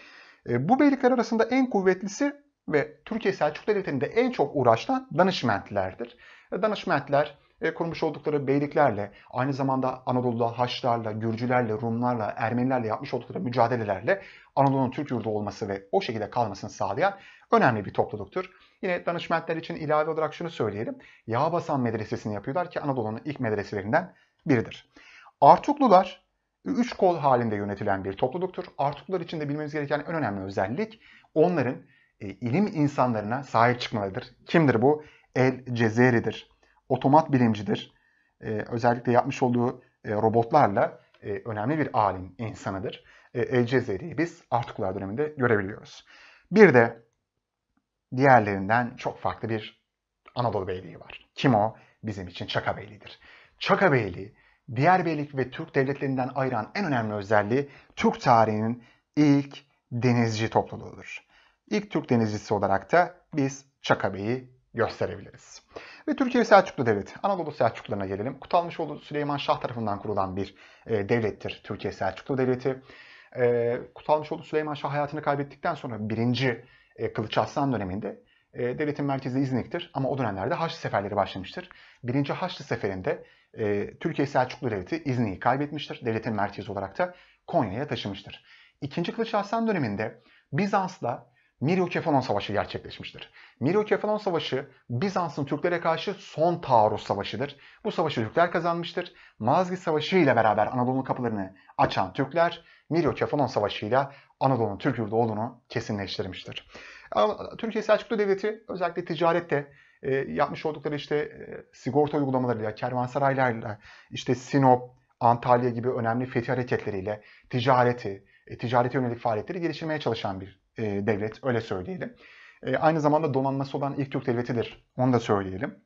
Speaker 1: E, bu beylikler arasında en kuvvetlisi ve Türkiye Selçuklu Devleti'nde en çok uğraşılan danışmentlerdir. E, danışmentler e, kurmuş oldukları beyliklerle, aynı zamanda Anadolu'da Haçlarla, Gürcülerle, Rumlarla, Ermenilerle yapmış oldukları mücadelelerle Anadolu'nun Türk yurdu olması ve o şekilde kalmasını sağlayan önemli bir topluluktur. Yine danışmentler için ilave olarak şunu söyleyelim. Yağbasan Medresesini yapıyorlar ki Anadolu'nun ilk medreselerinden biridir. Artuklular üç kol halinde yönetilen bir topluluktur. Artuklar için de bilmemiz gereken en önemli özellik onların e, ilim insanlarına sahip çıkmalıdır. Kimdir bu? El Cezeri'dir. Otomat bilimcidir. E, özellikle yapmış olduğu e, robotlarla e, önemli bir alim insanıdır. E, El Cezeri'yi biz Artuklar döneminde görebiliyoruz. Bir de diğerlerinden çok farklı bir Anadolu Beyliği var. Kim o? Bizim için Çaka Beyliği'dir. Çaka Beyliği Diğer Diyarbeylik ve Türk devletlerinden ayıran en önemli özelliği Türk tarihinin ilk denizci topluluğudur. İlk Türk denizcisi olarak da biz Çaka Bey'i gösterebiliriz. Ve Türkiye Selçuklu Devleti, Anadolu Selçuklularına gelelim. Kutalmış olduğu Süleyman Şah tarafından kurulan bir e, devlettir Türkiye Selçuklu Devleti. E, olduğu Süleyman Şah hayatını kaybettikten sonra birinci E, Kılıç Aslan döneminde e, devletin merkezi İznik'tir ama o dönemlerde Haçlı Seferleri başlamıştır. Birinci Haçlı Seferi'nde e, Türkiye Selçuklu Devleti İzni'yi kaybetmiştir. Devletin merkezi olarak da Konya'ya taşımıştır. İkinci Kılıç Arslan döneminde Bizans'la Miryokefalon Savaşı gerçekleşmiştir. Miryokefalon Savaşı Bizans'ın Türklere karşı son taarruz savaşıdır. Bu savaşı Türkler kazanmıştır. Mazgi Savaşı ile beraber Anadolu'nun kapılarını açan Türkler Miryokefalon Savaşı ile Anadolu'nun Türk yurdu olduğunu kesinleştirmiştir. Türkiye Selçuklu Devleti özellikle ticarette e, yapmış oldukları işte e, sigorta uygulamalarıyla, kervansaraylarla, işte Sinop, Antalya gibi önemli fethi hareketleriyle ticareti, e, ticarete yönelik faaliyetleri geliştirmeye çalışan bir e, devlet, öyle söyleyelim. E, aynı zamanda donanması olan ilk Türk devletidir, onu da söyleyelim.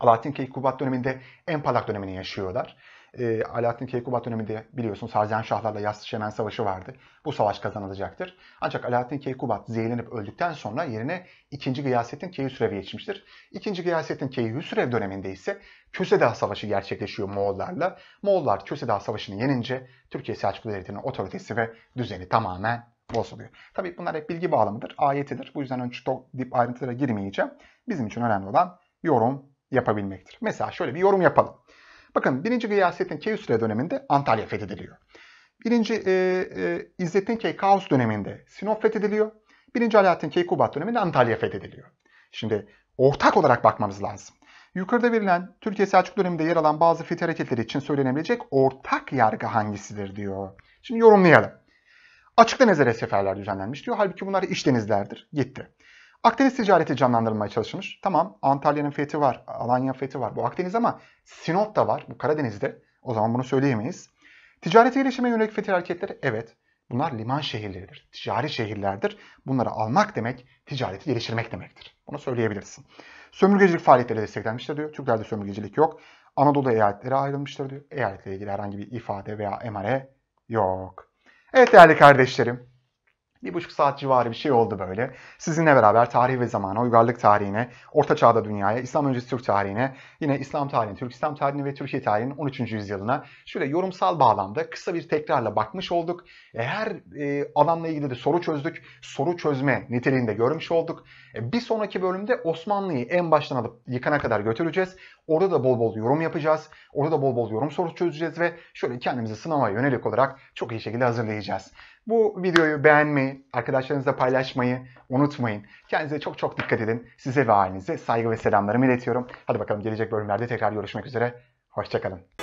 Speaker 1: Alaaddin Keykubat döneminde en parlak dönemini yaşıyorlar e, Alaaddin Keykubat döneminde biliyorsunuz Şahlarla Yassı Şemen Savaşı vardı. Bu savaş kazanılacaktır. Ancak Alaaddin Keykubat zehirlenip öldükten sonra yerine 2. Gıyasettin Keyhüsrev'i geçmiştir. 2. Gıyasettin Keyhüsrev döneminde ise Kösedah Savaşı gerçekleşiyor Moğollarla. Moğollar Kösedah Savaşı'nı yenince Türkiye Selçuklu Devleti'nin otoritesi ve düzeni tamamen bozuluyor. Tabii bunlar hep bilgi bağlamıdır, ayetidir. Bu yüzden önce çok dip ayrıntılara girmeyeceğim. Bizim için önemli olan yorum yapabilmektir. Mesela şöyle bir yorum yapalım. Bakın 1. Gıyasettin Keyhüsrev döneminde Antalya fethediliyor. 1. E, e, İzzettin Keykaos döneminde Sinop fethediliyor. 1. Alaaddin Keykubat döneminde Antalya fethediliyor. Şimdi ortak olarak bakmamız lazım. Yukarıda verilen Türkiye Selçuk döneminde yer alan bazı fethi hareketleri için söylenebilecek ortak yargı hangisidir diyor. Şimdi yorumlayalım. Açıkta nezere seferler düzenlenmiş diyor. Halbuki bunlar iç denizlerdir. Gitti. Akdeniz ticareti canlandırılmaya çalışılmış. Tamam Antalya'nın fethi var, Alanya fethi var. Bu Akdeniz ama Sinop da var. Bu Karadeniz'de. O zaman bunu söyleyemeyiz. Ticareti gelişime yönelik fetih hareketleri evet. Bunlar liman şehirleridir. Ticari şehirlerdir. Bunları almak demek ticareti geliştirmek demektir. Bunu söyleyebilirsin. Sömürgecilik faaliyetleri desteklenmiştir diyor. Türklerde sömürgecilik yok. Anadolu eyaletleri ayrılmıştır diyor. Eyaletle ilgili herhangi bir ifade veya emare yok. Evet değerli kardeşlerim bir buçuk saat civarı bir şey oldu böyle. Sizinle beraber tarih ve zamana, uygarlık tarihine, Orta Çağ'da dünyaya, İslam öncesi Türk tarihine, yine İslam tarihine, Türk İslam tarihine ve Türkiye tarihinin 13. yüzyılına şöyle yorumsal bağlamda kısa bir tekrarla bakmış olduk. E, her e, alanla ilgili de soru çözdük. Soru çözme niteliğinde görmüş olduk. E, bir sonraki bölümde Osmanlı'yı en baştan alıp yıkana kadar götüreceğiz. Orada da bol bol yorum yapacağız. Orada da bol bol yorum sorusu çözeceğiz ve şöyle kendimizi sınava yönelik olarak çok iyi şekilde hazırlayacağız. Bu videoyu beğenmeyi, arkadaşlarınızla paylaşmayı unutmayın. Kendinize çok çok dikkat edin. Size ve ailenize saygı ve selamlarımı iletiyorum. Hadi bakalım gelecek bölümlerde tekrar görüşmek üzere. Hoşçakalın.